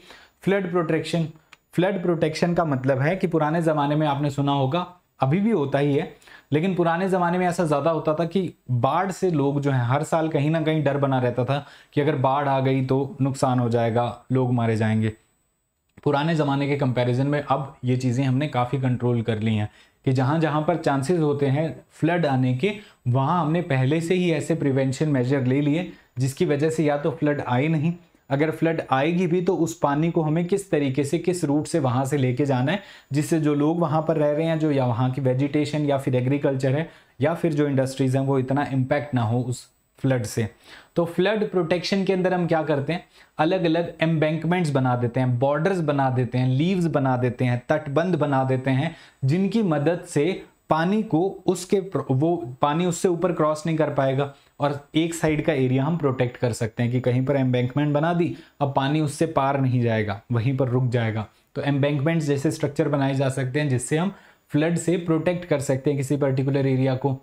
फ्लड प्रोटेक्शन फ्लड प्रोटेक्शन का मतलब है कि पुराने ज़माने में आपने सुना होगा अभी भी होता ही है लेकिन पुराने ज़माने में ऐसा ज़्यादा होता था कि बाढ़ से लोग जो हैं हर साल कहीं ना कहीं डर बना रहता था कि अगर बाढ़ आ गई तो नुकसान हो जाएगा लोग मारे जाएंगे पुराने ज़माने के कंपैरिजन में अब ये चीज़ें हमने काफ़ी कंट्रोल कर ली हैं कि जहाँ जहाँ पर चांसेस होते हैं फ्लड आने के वहाँ हमने पहले से ही ऐसे प्रिवेंशन मेजर ले लिए जिसकी वजह से या तो फ्लड आए नहीं अगर फ्लड आएगी भी तो उस पानी को हमें किस तरीके से किस रूट से वहाँ से लेके जाना है जिससे जो लोग वहाँ पर रह रहे हैं जो या वहाँ की वेजिटेशन या फिर एग्रीकल्चर है या फिर जो इंडस्ट्रीज़ हैं वो इतना इम्पैक्ट ना हो उस फ्लड से तो फ्लड प्रोटेक्शन के अंदर हम क्या करते हैं अलग अलग एम्बैंकमेंट्स बना देते हैं बॉर्डर्स बना देते हैं लीव्स बना देते हैं तटबंध बना देते हैं जिनकी मदद से पानी को उसके वो पानी उससे ऊपर क्रॉस नहीं कर पाएगा और एक साइड का एरिया हम प्रोटेक्ट कर सकते हैं कि कहीं पर एम्बैंकमेंट बना दी अब पानी उससे पार नहीं जाएगा वहीं पर रुक जाएगा तो एम्बैंकमेंट जैसे स्ट्रक्चर बनाए जा सकते हैं जिससे हम फ्लड से प्रोटेक्ट कर सकते हैं किसी पर्टिकुलर एरिया को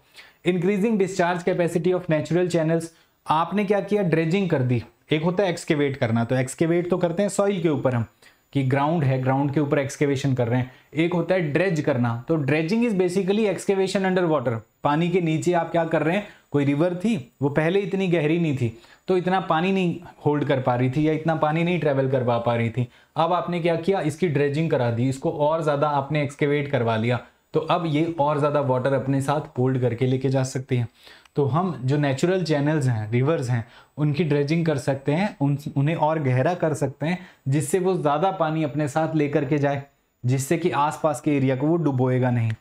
increasing discharge capacity of natural channels आपने क्या किया ड्रेजिंग कर दी एक होता है एक्सकेवेट करना तो एक्सकेवेट तो करते हैं सॉइल के ऊपर हम कि ग्राउंड है ग्राउंड के ऊपर एक्सकेवेशन कर रहे हैं एक होता है ड्रेज करना तो dredging is basically excavation under water पानी के नीचे आप क्या कर रहे हैं कोई रिवर थी वो पहले इतनी गहरी नहीं थी तो इतना पानी नहीं होल्ड कर पा रही थी या इतना पानी नहीं ट्रैवल करवा पा रही थी अब आपने क्या किया इसकी ड्रेजिंग करा दी इसको और ज़्यादा आपने एक्सकेवेट करवा लिया तो अब ये और ज़्यादा वाटर अपने साथ होल्ड करके लेके जा सकती है तो हम जो नेचुरल चैनल्स हैं रिवर्स हैं उनकी ड्रेजिंग कर सकते हैं उन उन्हें और गहरा कर सकते हैं जिससे वो ज़्यादा पानी अपने साथ लेकर के जाए जिससे कि आसपास के एरिया को वो डुबोएगा नहीं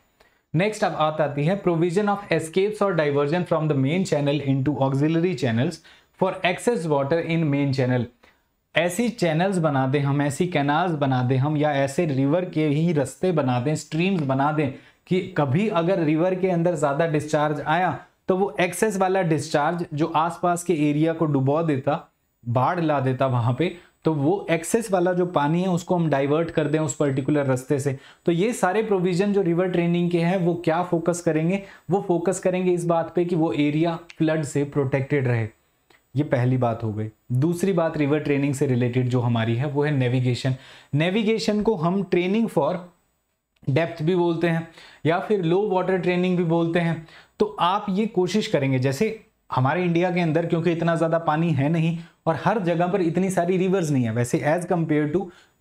नेक्स्ट अब बात आती है प्रोविजन ऑफ एस्केप्स और diversion from the main channel into auxiliary channels for excess water in main channel ऐसी चैनल्स बना दें हम ऐसी कैनाल्स बना दें हम या ऐसे रिवर के ही रस्ते बना दें स्ट्रीम्स बना दें कि कभी अगर रिवर के अंदर ज़्यादा डिस्चार्ज आया तो वो एक्सेस वाला डिस्चार्ज जो आसपास के एरिया को डुबो देता बाढ़ ला देता वहाँ पे तो वो एक्सेस वाला जो पानी है उसको हम डाइवर्ट कर दें उस पर्टिकुलर रास्ते से तो ये सारे प्रोविजन जो रिवर ट्रेनिंग के हैं वो क्या फोकस करेंगे वो फोकस करेंगे इस बात पे कि वो एरिया फ्लड से प्रोटेक्टेड रहे ये पहली बात हो गई दूसरी बात रिवर ट्रेनिंग से रिलेटेड जो हमारी है वो है नेविगेशन नेविगेशन को हम ट्रेनिंग फॉर डेप्थ भी बोलते हैं या फिर लो वाटर ट्रेनिंग भी बोलते हैं तो आप ये कोशिश करेंगे जैसे हमारे इंडिया के अंदर क्योंकि इतना ज़्यादा पानी है नहीं और हर जगह पर इतनी सारी रिवर्स नहीं है वैसे एज कंपेयर टू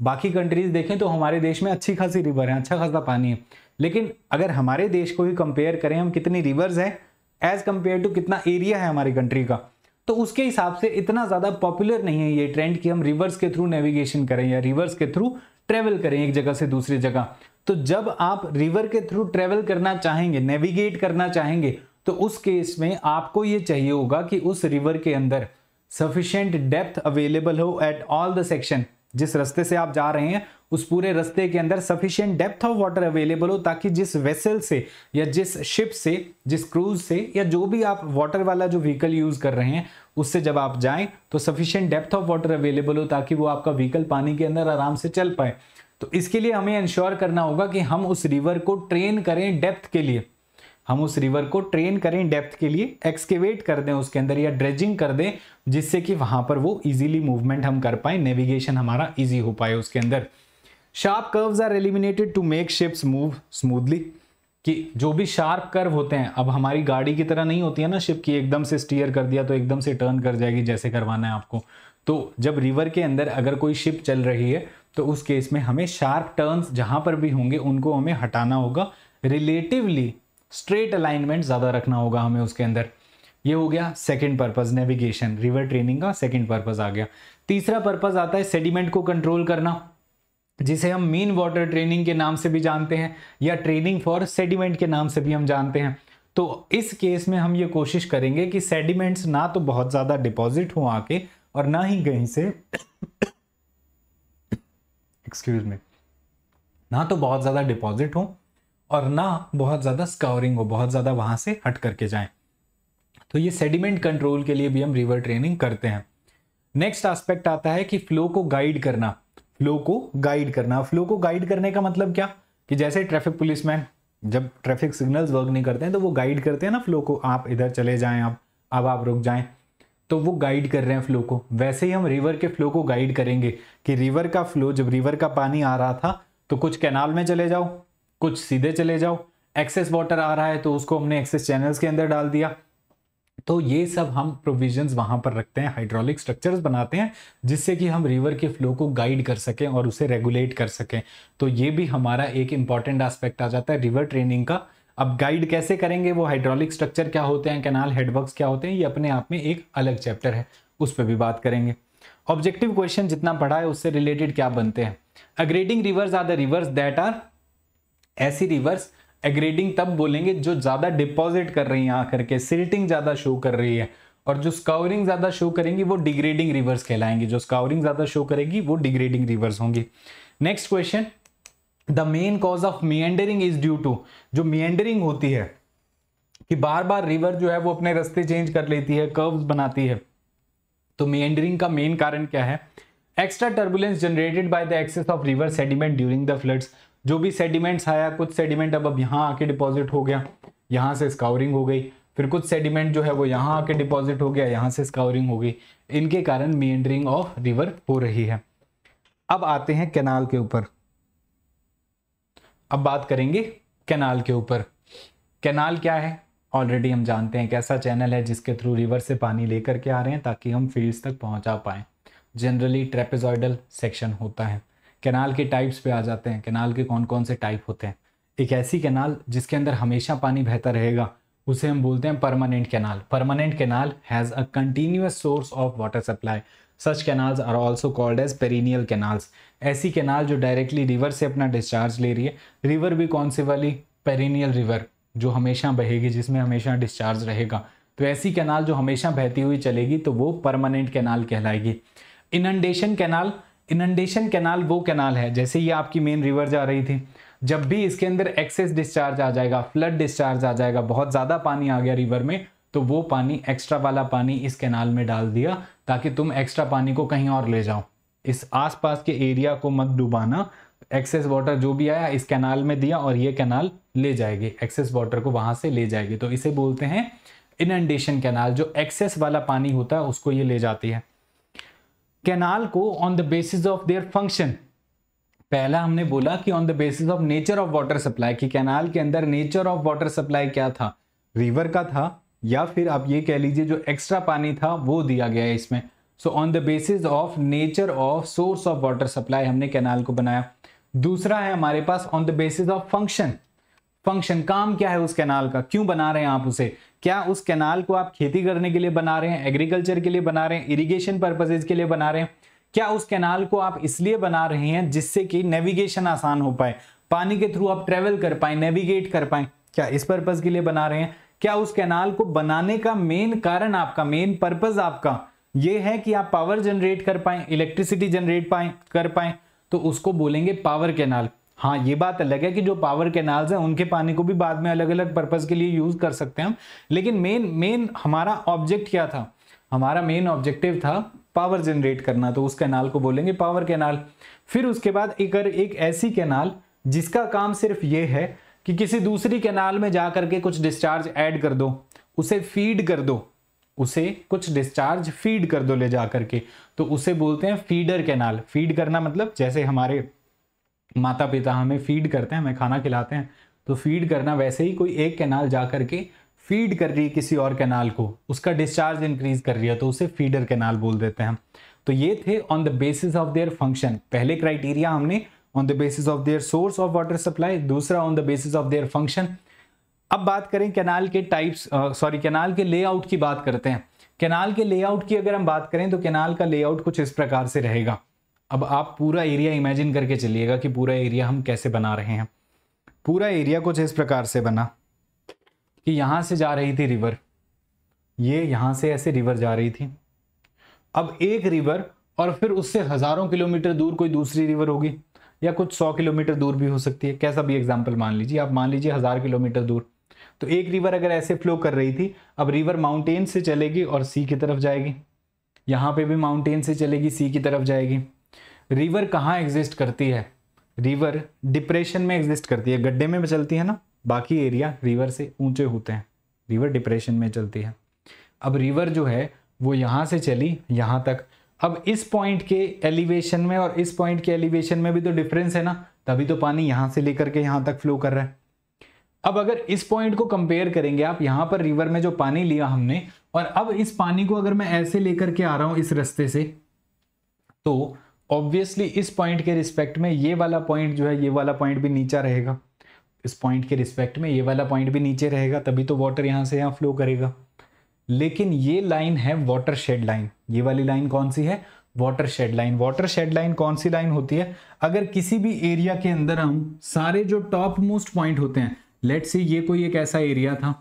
बाकी कंट्रीज देखें तो हमारे देश में अच्छी खासी रिवर है अच्छा खासा पानी है लेकिन अगर हमारे देश को ही कंपेयर करें हम कितनी रिवर्स हैं एज कंपेयर टू कितना एरिया है हमारी कंट्री का तो उसके हिसाब से इतना ज़्यादा पॉपुलर नहीं है ये ट्रेंड कि हम रिवर्स के थ्रू नेविगेशन करें या रिवर्स के थ्रू ट्रेवल करें एक जगह से दूसरी जगह तो जब आप रिवर के थ्रू ट्रेवल करना चाहेंगे नेविगेट करना चाहेंगे तो उस केस में आपको ये चाहिए होगा कि उस रिवर के अंदर सफिशेंट डेप्थ अवेलेबल हो एट ऑल द सेक्शन जिस रास्ते से आप जा रहे हैं उस पूरे रास्ते के अंदर sufficient depth of water available हो ताकि जिस वेसल से या जिस शिप से जिस क्रूज से या जो भी आप वाटर वाला जो व्हीकल यूज़ कर रहे हैं उससे जब आप जाएं तो sufficient depth of water available हो ताकि वो आपका व्हीकल पानी के अंदर आराम से चल पाए तो इसके लिए हमें इंश्योर करना होगा कि हम उस रिवर को ट्रेन करें डेप्थ के लिए हम उस रिवर को ट्रेन करें डेप्थ के लिए एक्सकेवेट कर दें उसके अंदर या ड्रेजिंग कर दें जिससे कि वहाँ पर वो इजीली मूवमेंट हम कर पाए नेविगेशन हमारा इजी हो पाए उसके अंदर sharp curves are eliminated to make ships move smoothly कि जो भी शार्प कर्व होते हैं अब हमारी गाड़ी की तरह नहीं होती है ना शिप की एकदम से स्टीयर कर दिया तो एकदम से टर्न कर जाएगी जैसे करवाना है आपको तो जब रिवर के अंदर अगर कोई शिप चल रही है तो उस केस में हमें शार्प टर्न्स जहाँ पर भी होंगे उनको हमें हटाना होगा रिलेटिवली स्ट्रेट अलाइनमेंट ज़्यादा रखना होगा हमें उसके अंदर ये हो गया second purpose navigation river training का सेकंड पर्पस आ गया तीसरा पर्पस आता है सेडिमेंट को कंट्रोल करना जिसे हम मीन वाटर ट्रेनिंग के नाम से भी जानते हैं या ट्रेनिंग फॉर सेडिमेंट के नाम से भी हम जानते हैं तो इस केस में हम ये कोशिश करेंगे कि सेडिमेंट्स ना तो बहुत ज़्यादा डिपॉजिट हों आके और ना ही कहीं से एक्सक्यूज में ना तो बहुत ज़्यादा डिपॉजिट हों और ना बहुत ज़्यादा स्कावरिंग हो बहुत ज़्यादा वहाँ से हट करके जाए तो ये सेडिमेंट कंट्रोल के लिए भी हम रिवर ट्रेनिंग करते हैं नेक्स्ट आस्पेक्ट आता है कि फ्लो को गाइड करना फ्लो को गाइड करना फ्लो को गाइड करने का मतलब क्या कि जैसे ट्रैफिक पुलिसमैन जब ट्रैफिक सिग्नल्स वर्क नहीं करते हैं तो वो गाइड करते हैं ना फ्लो को आप इधर चले जाएं आप अब आप रुक जाएं तो वो गाइड कर रहे हैं फ्लो को वैसे ही हम रिवर के फ्लो को गाइड करेंगे कि रिवर का फ्लो जब रिवर का पानी आ रहा था तो कुछ कैनाल में चले जाओ कुछ सीधे चले जाओ एक्सेस वाटर आ रहा है तो उसको हमने एक्सेस चैनल्स के अंदर डाल दिया तो ये सब हम प्रोविजंस वहां पर रखते हैं हाइड्रोलिक स्ट्रक्चर्स बनाते हैं जिससे कि हम रिवर के फ्लो को गाइड कर सकें और उसे रेगुलेट कर सकें तो ये भी हमारा एक इंपॉर्टेंट एस्पेक्ट आ जाता है रिवर ट्रेनिंग का अब गाइड कैसे करेंगे वो हाइड्रोलिक स्ट्रक्चर क्या होते हैं कैनाल हेडवर्क क्या होते हैं ये अपने आप में एक अलग चैप्टर है उस पर भी बात करेंगे ऑब्जेक्टिव क्वेश्चन जितना पढ़ा है उससे रिलेटेड क्या बनते हैं aggrading rivers are the rivers that are ऐसी रिवर्स एग्रेडिंग तब बोलेंगे जो ज़्यादा डिपॉजिट कर रही है आकर के सिल्टिंग ज़्यादा शो कर रही है और जो स्काउरिंग ज़्यादा शो करेंगी वो डिग्रेडिंग रिवर्स कहलाएंगे जो स्काउरिंग ज़्यादा शो करेगी वो डिग्रेडिंग रिवर्स होंगी next question the main cause of meandering is due to जो मियंडरिंग होती है कि बार बार रिवर जो है वो अपने रस्ते चेंज कर लेती है कर्व बनाती है तो मियंडरिंग का मेन कारण क्या है extra turbulence generated by the excess of river sediment during the floods जो भी सेडिमेंट्स आया कुछ सेडिमेंट अब अब यहाँ आके डिपॉजिट हो गया यहाँ से स्काउरिंग हो गई फिर कुछ सेडिमेंट जो है वो यहाँ आके डिपॉजिट हो गया यहाँ से स्काउरिंग हो गई इनके कारण मेंडरिंग ऑफ रिवर हो रही है अब आते हैं कैनाल के ऊपर अब बात करेंगे कैनाल के ऊपर कैनाल क्या है ऑलरेडी हम जानते हैं एक ऐसा चैनल है जिसके थ्रू रिवर से पानी लेकर के आ रहे हैं ताकि हम फील्ड्स तक पहुंचा पाए जनरली ट्रेपेजॉइडल सेक्शन होता है कैनाल के टाइप्स पे आ जाते हैं कैनाल के कौन कौन से टाइप होते हैं एक ऐसी कैनाल जिसके अंदर हमेशा पानी बहता रहेगा उसे हम बोलते हैं permanent canal permanent canal has a continuous source of water supply such canals are also called as perennial canals ऐसी कैनाल जो डायरेक्टली रिवर से अपना डिस्चार्ज ले रही है रिवर भी कौन सी वाली पेरिनियल रिवर जो हमेशा बहेगी जिसमें हमेशा डिस्चार्ज रहेगा तो ऐसी कैनाल जो हमेशा बहती हुई चलेगी तो वो परमानेंट कैनाल कहलाएगी इनंडेशन कैनाल इनंडेशन कैनाल वो कैनाल है जैसे ये आपकी मेन रिवर जा रही थी जब भी इसके अंदर एक्सेस डिस्चार्ज आ जाएगा फ्लड डिस्चार्ज आ जाएगा बहुत ज़्यादा पानी आ गया रिवर में तो वो पानी एक्स्ट्रा वाला पानी इस कैनाल में डाल दिया ताकि तुम एक्स्ट्रा पानी को कहीं और ले जाओ इस आसपास के एरिया को मत डुबाना एक्सेस वाटर जो भी आया इस कैनाल में दिया और ये कैनाल ले जाएगी एक्सेस वाटर को वहाँ से ले जाएगी तो इसे बोलते हैं इनंडेशन कैनाल जो एक्सेस वाला पानी होता है उसको ये ले जाती है कैनाल को on the basis of their function पहला हमने बोला कि on the basis of nature of water supply कि कैनाल के अंदर नेचर ऑफ वाटर सप्लाई क्या था रिवर का था या फिर आप ये कह लीजिए जो एक्स्ट्रा पानी था वो दिया गया है इसमें so on the basis of nature of source of water supply हमने कैनाल को बनाया दूसरा है हमारे पास on the basis of function function काम क्या है उस कैनाल का क्यों बना रहे हैं आप उसे क्या उस कैनाल को आप खेती करने के लिए बना रहे हैं एग्रीकल्चर के लिए बना रहे हैं इरिगेशन पर्पजेज के लिए बना रहे हैं क्या उस कैनाल को आप इसलिए बना रहे हैं जिससे कि नेविगेशन आसान हो पाए पानी के थ्रू आप ट्रेवल कर पाए नेविगेट कर पाए क्या इस पर्पज के लिए बना रहे हैं क्या उस कैनाल को बनाने का मेन कारण आपका मेन पर्पज आपका ये है कि आप पावर जनरेट कर पाए इलेक्ट्रिसिटी जनरेट पाए कर पाए तो उसको बोलेंगे पावर कैनाल हाँ ये बात अलग है कि जो पावर कैनाल्स हैं उनके पानी को भी बाद में अलग अलग पर्पज़ के लिए यूज़ कर सकते हैं हम लेकिन मेन मेन हमारा ऑब्जेक्ट क्या था हमारा मेन ऑब्जेक्टिव था पावर जनरेट करना तो उस कैनाल को बोलेंगे पावर कैनाल फिर उसके बाद एक एक ऐसी कैनाल जिसका काम सिर्फ ये है कि किसी दूसरी कैनाल में जा करके कुछ डिस्चार्ज ऐड कर दो उसे फीड कर दो उसे कुछ डिस्चार्ज फीड कर दो ले जा करके तो उसे बोलते हैं फीडर कैनाल फीड करना मतलब जैसे हमारे माता पिता हमें फीड करते हैं हमें खाना खिलाते हैं तो फीड करना वैसे ही कोई एक कैनाल जा करके फीड कर रही है किसी और कैनाल को उसका डिस्चार्ज इंक्रीज कर रही है तो उसे फीडर कैनाल बोल देते हैं तो ये थे on the basis of their function पहले क्राइटेरिया हमने on the basis of their source of water supply दूसरा on the basis of their function अब बात करें कैनाल के टाइप्स सॉरी कैनाल के लेआउट की बात करते हैं कैनाल के लेआउट की अगर हम बात करें तो कैनाल का लेआउट कुछ इस प्रकार से रहेगा अब आप पूरा एरिया इमेजिन करके चलिएगा कि पूरा एरिया हम कैसे बना रहे हैं पूरा एरिया कुछ इस प्रकार से बना कि यहाँ से जा रही थी रिवर ये यहाँ से ऐसे रिवर जा रही थी अब एक रिवर और फिर उससे हज़ारों किलोमीटर दूर कोई दूसरी रिवर होगी या कुछ सौ किलोमीटर दूर भी हो सकती है कैसा भी एग्जाम्पल मान लीजिए आप मान लीजिए हज़ार किलोमीटर दूर तो एक रिवर अगर ऐसे फ्लो कर रही थी अब रिवर माउंटेन से चलेगी और सी की तरफ जाएगी यहाँ पे भी माउंटेन से चलेगी सी की तरफ जाएगी रिवर कहाँ एग्जिस्ट करती है रिवर डिप्रेशन में एग्जिस्ट करती है गड्ढे में चलती है ना बाकी एरिया रिवर से ऊंचे होते हैं रिवर डिप्रेशन में चलती है अब रिवर जो है वो यहाँ से चली यहाँ तक अब इस पॉइंट के एलिवेशन में और इस पॉइंट के एलिवेशन में भी तो डिफरेंस है ना तभी तो पानी यहाँ से लेकर के यहाँ तक फ्लो कर रहा है अब अगर इस पॉइंट को कंपेयर करेंगे आप यहाँ पर रिवर में जो पानी लिया हमने और अब इस पानी को अगर मैं ऐसे लेकर के आ रहा हूँ इस रस्ते से तो ऑब्वियसली इस पॉइंट के रिस्पेक्ट में ये वाला पॉइंट जो है ये वाला पॉइंट भी नीचा रहेगा इस पॉइंट के रिस्पेक्ट में ये वाला पॉइंट भी नीचे रहेगा तभी तो वाटर यहाँ से यहाँ फ्लो करेगा लेकिन ये लाइन है वाटर शेड लाइन ये वाली लाइन कौन सी है watershed line watershed line कौन सी लाइन होती है अगर किसी भी एरिया के अंदर हम सारे जो टॉप मोस्ट पॉइंट होते हैं लेट से ये कोई एक ऐसा एरिया था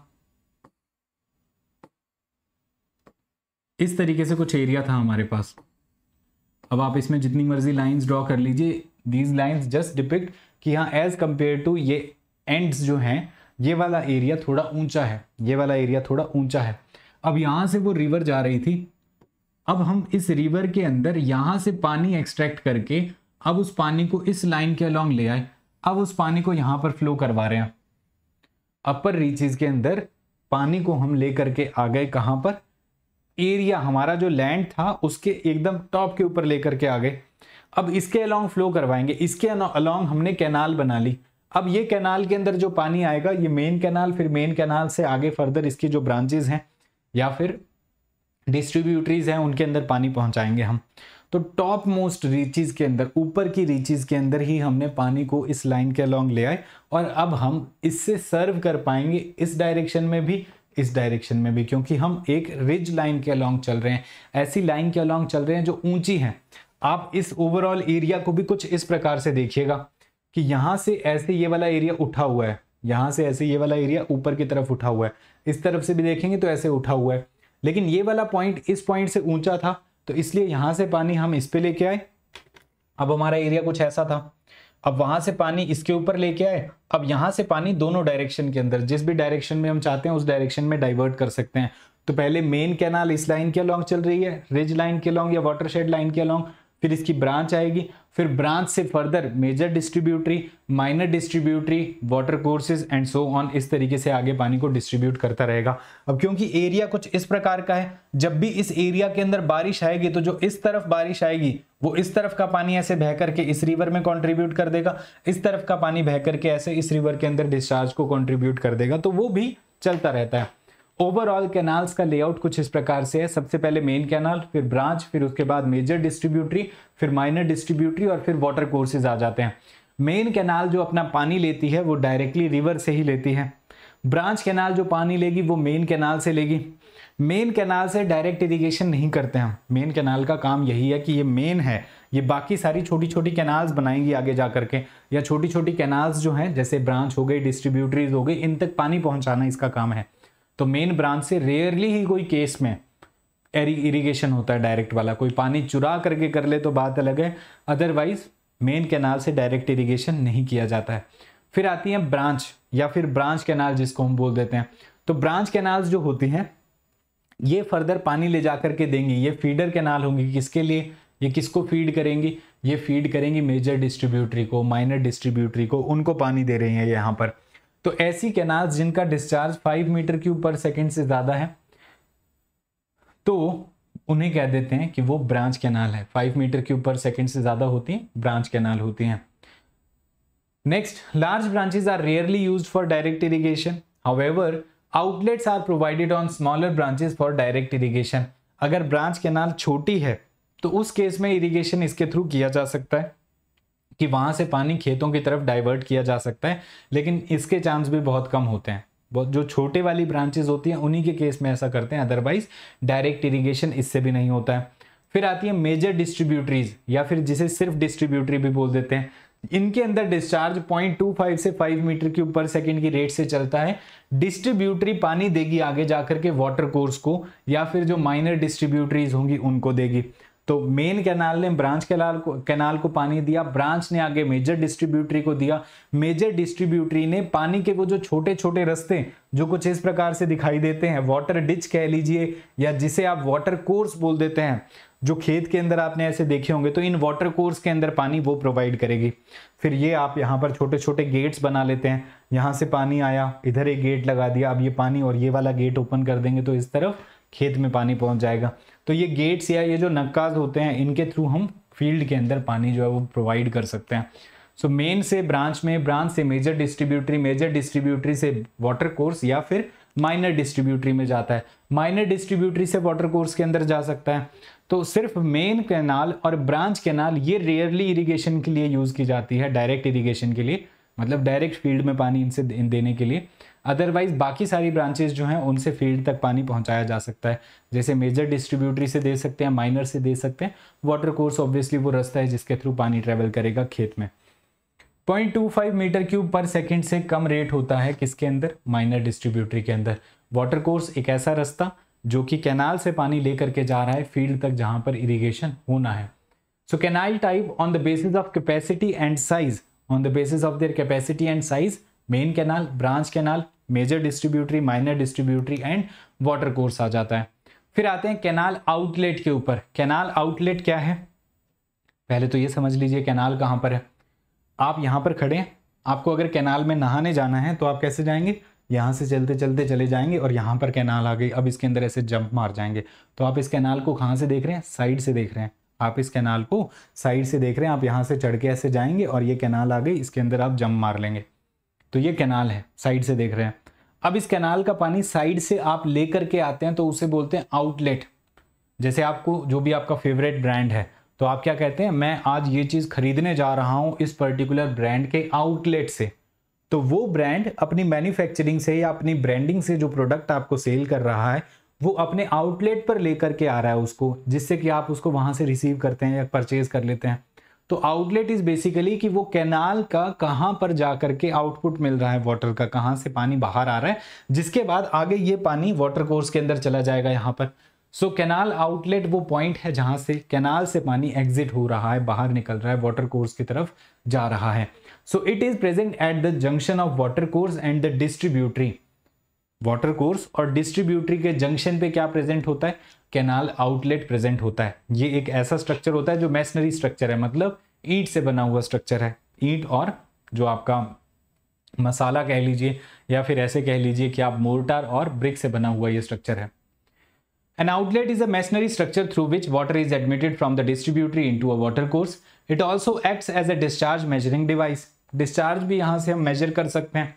इस तरीके से कुछ एरिया था हमारे पास अब आप इसमें जितनी मर्जी लाइंस ड्रॉ कर लीजिए दीज लाइंस जस्ट डिपिक्ट कि हाँ एज कम्पेयर टू ये एंड्स जो हैं ये वाला एरिया थोड़ा ऊंचा है ये वाला एरिया थोड़ा ऊंचा है अब यहाँ से वो रिवर जा रही थी अब हम इस रिवर के अंदर यहाँ से पानी एक्सट्रैक्ट करके अब उस पानी को इस लाइन के अलॉन्ग ले आए अब उस पानी को यहाँ पर फ्लो करवा रहे हैं अपर रीचेज के अंदर पानी को हम ले करके आ गए कहाँ पर एरिया हमारा जो लैंड था उसके एकदम टॉप के ऊपर लेकर के आ गए अब इसके अलॉन्ग फ्लो करवाएंगे इसके अलॉन्ग हमने कैनाल बना ली अब ये कैनाल के अंदर जो पानी आएगा ये मेन कैनाल फिर मेन कैनाल से आगे फर्दर इसकी जो ब्रांचेज हैं या फिर डिस्ट्रीब्यूटरीज हैं उनके अंदर पानी पहुंचाएंगे हम तो टॉप मोस्ट रीचेज के अंदर ऊपर की रीचेज के अंदर ही हमने पानी को इस लाइन के अलोंग ले आए और अब हम इससे सर्व कर पाएंगे इस डायरेक्शन में भी इस डायरेक्शन में भी क्योंकि हम एक रिज लाइन के अलॉन्ग चल रहे हैं ऐसी लाइन के अलॉन्ग चल रहे हैं जो ऊंची हैं आप इस ओवरऑल एरिया को भी कुछ इस प्रकार से देखिएगा कि यहाँ से ऐसे ये वाला एरिया उठा हुआ है यहाँ से ऐसे ये वाला एरिया ऊपर की तरफ उठा हुआ है इस तरफ से भी देखेंगे तो ऐसे उठा हुआ है लेकिन ये वाला पॉइंट इस पॉइंट से ऊंचा था तो इसलिए यहाँ से पानी हम इस पर लेके आए अब हमारा एरिया कुछ ऐसा था अब वहां से पानी इसके ऊपर लेके आए अब यहां से पानी दोनों डायरेक्शन के अंदर जिस भी डायरेक्शन में हम चाहते हैं उस डायरेक्शन में डाइवर्ट कर सकते हैं तो पहले मेन कैनाल इस लाइन के अलॉन्ग चल रही है रिज लाइन के अलॉन्ग या वाटरशेड लाइन के अलॉन्ग फिर इसकी ब्रांच आएगी फिर ब्रांच से further major distributary minor distributary water courses and so on इस तरीके से आगे पानी को डिस्ट्रीब्यूट करता रहेगा अब क्योंकि एरिया कुछ इस प्रकार का है जब भी इस एरिया के अंदर बारिश आएगी तो जो इस तरफ बारिश आएगी वो इस तरफ का पानी ऐसे बह करके इस रिवर में कॉन्ट्रीब्यूट कर देगा इस तरफ का पानी बह करके ऐसे इस रिवर के अंदर डिस्चार्ज को कॉन्ट्रीब्यूट कर देगा तो वो भी चलता रहता है ओवरऑल कैनाल्स का लेआउट कुछ इस प्रकार से है सबसे पहले मेन कैनाल फिर ब्रांच फिर उसके बाद मेजर डिस्ट्रीब्यूटरी फिर माइनर डिस्ट्रीब्यूटरी और फिर वाटर कोर्सेज आ जाते हैं मेन कैनाल जो अपना पानी लेती है वो डायरेक्टली रिवर से ही लेती है ब्रांच कैनाल जो पानी लेगी वो मेन कैनाल से लेगी मेन कैनाल से डायरेक्ट इरीगेशन नहीं करते हम मेन कैनाल का काम यही है कि ये मेन है ये बाकी सारी छोटी छोटी कैनाल्स बनाएंगी आगे जा करके या छोटी छोटी कैनाल्स जो हैं जैसे ब्रांच हो गई डिस्ट्रीब्यूटरीज हो गई इन तक पानी पहुंचाना इसका काम है तो मेन ब्रांच से रेयरली ही कोई केस में इरीगेशन होता है डायरेक्ट वाला कोई पानी चुरा करके कर ले तो बात अलग है अदरवाइज मेन कैनाल से डायरेक्ट इरीगेशन नहीं किया जाता है फिर आती है ब्रांच या फिर ब्रांच कैनाल जिसको हम बोल देते हैं तो ब्रांच कैनाल्स जो होती हैं ये फर्दर पानी ले जा करके देंगी ये फीडर कैनाल होंगी किसके लिए ये किसको फीड करेंगी ये फीड करेंगी मेजर डिस्ट्रीब्यूटरी को माइनर डिस्ट्रीब्यूटरी को उनको पानी दे रही हैं यहाँ पर तो ऐसी कैनाल्स जिनका discharge five metre cube per second से ज़्यादा है तो उन्हें कह देते हैं कि वो ब्रांच कैनाल है five metre cube per second से ज़्यादा होती हैं ब्रांच कैनाल होती हैं next large branches are rarely use for direct irrigation however outlets are provided on smaller branches for direct irrigation अगर ब्रांच कैनाल छोटी है तो उस केस में इरीगेशन इसके थ्रू किया जा सकता है कि वहाँ से पानी खेतों की तरफ डाइवर्ट किया जा सकता है लेकिन इसके चांस भी बहुत कम होते हैं जो छोटे वाली ब्रांचेज होती हैं उन्हीं के केस में ऐसा करते हैं अदरवाइज डायरेक्ट इरीगेशन इससे भी नहीं होता है फिर आती है मेजर डिस्ट्रीब्यूटरीज या फिर जिसे सिर्फ डिस्ट्रीब्यूटरी भी बोल देते हैं इनके अंदर डिस्चार्ज 0.25 से 5 मीटर की ऊपर सेकंड की रेट से चलता है डिस्ट्रीब्यूटरी पानी देगी आगे जाकर के वाटर कोर्स को या फिर जो माइनर डिस्ट्रीब्यूटरीज होंगी उनको देगी तो मेन कैनाल ने ब्रांच कैनाल को कैनाल को पानी दिया ब्रांच ने आगे मेजर डिस्ट्रीब्यूटरी को दिया मेजर डिस्ट्रीब्यूटरी ने पानी के वो जो छोटे छोटे रस्ते जो कुछ इस प्रकार से दिखाई देते हैं वाटर डिच कह लीजिए या जिसे आप वाटर कोर्स बोल देते हैं जो खेत के अंदर आपने ऐसे देखे होंगे तो इन वाटर कोर्स के अंदर पानी वो प्रोवाइड करेगी फिर ये आप यहाँ पर छोटे छोटे गेट्स बना लेते हैं यहाँ से पानी आया इधर एक गेट लगा दिया अब ये पानी और ये वाला गेट ओपन कर देंगे तो इस तरफ खेत में पानी पहुँच जाएगा तो ये गेट्स या ये जो नक्काज होते हैं इनके थ्रू हम फील्ड के अंदर पानी जो है वो प्रोवाइड कर सकते हैं सो so, मेन से ब्रांच में ब्रांच से मेजर डिस्ट्रीब्यूटरी मेजर डिस्ट्रीब्यूटरी से वाटर कोर्स या फिर माइनर डिस्ट्रीब्यूटरी में जाता है माइनर डिस्ट्रीब्यूटरी से वाटर कोर्स के अंदर जा सकता है तो सिर्फ मेन कैनाल और ब्रांच कैनाल ये रेयरली इरिगेशन के लिए यूज़ की जाती है डायरेक्ट इरिगेशन के लिए मतलब डायरेक्ट फील्ड में पानी इनसे देने के लिए अदरवाइज बाकी सारी ब्रांचेज जो हैं उनसे फील्ड तक पानी पहुंचाया जा सकता है जैसे मेजर डिस्ट्रीब्यूटरी से दे सकते हैं माइनर से दे सकते हैं वाटर कोर्स ऑब्वियसली वो रास्ता है जिसके थ्रू पानी ट्रेवल करेगा खेत में 0.25 मीटर क्यूब पर सेकेंड से कम रेट होता है किसके अंदर माइनर डिस्ट्रीब्यूटरी के अंदर वाटर कोर्स एक ऐसा रास्ता जो कि कैनाल से पानी लेकर के जा रहा है फील्ड तक जहां पर इरीगेशन होना है so canal type on the basis of capacity and size on the basis of their capacity and size main canal branch canal major distributary minor distributary and water course आ जाता है फिर आते हैं कैनाल आउटलेट के ऊपर canal outlet क्या है पहले तो ये समझ लीजिए कैनाल कहाँ पर है आप यहाँ पर खड़े हैं आपको अगर कैनाल में नहाने जाना है तो आप कैसे जाएंगे यहाँ से चलते चलते चले जाएंगे और यहाँ पर कैनाल आ गई अब इसके अंदर ऐसे जंप मार जाएंगे तो आप इस कैनाल को कहाँ से देख रहे हैं साइड से देख रहे हैं आप इस कैनाल को साइड से देख रहे हैं आप यहाँ से चढ़ के ऐसे जाएंगे और ये कैनाल आ गई इसके अंदर आप जंप मार लेंगे तो ये कैनाल है साइड से देख रहे हैं अब इस कैनाल का पानी साइड से आप ले करके आते हैं तो उसे बोलते हैं आउटलेट जैसे आपको जो भी आपका फेवरेट ब्रांड है तो आप क्या कहते हैं मैं आज ये चीज़ खरीदने जा रहा हूँ इस पर्टिकुलर ब्रांड के आउटलेट से तो वो ब्रांड अपनी मैन्युफैक्चरिंग से या अपनी ब्रांडिंग से जो प्रोडक्ट आपको सेल कर रहा है वो अपने आउटलेट पर लेकर के आ रहा है उसको जिससे कि आप उसको वहाँ से रिसीव करते हैं या परचेज कर लेते हैं तो आउटलेट इज बेसिकली कि वो कैनाल का कहाँ पर जाकर के आउटपुट मिल रहा है वाटर का कहाँ से पानी बाहर आ रहा है जिसके बाद आगे ये पानी वाटर कोर्स के अंदर चला जाएगा यहाँ पर सो कैनाल आउटलेट वो पॉइंट है जहां से कैनाल से पानी एग्जिट हो रहा है बाहर निकल रहा है वाटर कोर्स की तरफ जा रहा है so it is present at the junction of water course and the distributary water course और डिस्ट्रीब्यूटरी के जंक्शन पे क्या प्रेजेंट होता है कैनाल आउटलेट प्रेजेंट होता है ये एक ऐसा स्ट्रक्चर होता है जो मैसनरी स्ट्रक्चर है मतलब ईट से बना हुआ स्ट्रक्चर है ईट और जो आपका मसाला कह लीजिए या फिर ऐसे कह लीजिए कि आप मोर्टार और ब्रिक से बना हुआ ये स्ट्रक्चर है An outlet is a masonry structure through which water is admitted from the distributary into a water course it also acts as a discharge measuring device discharge भी यहाँ से हम मेजर कर सकते हैं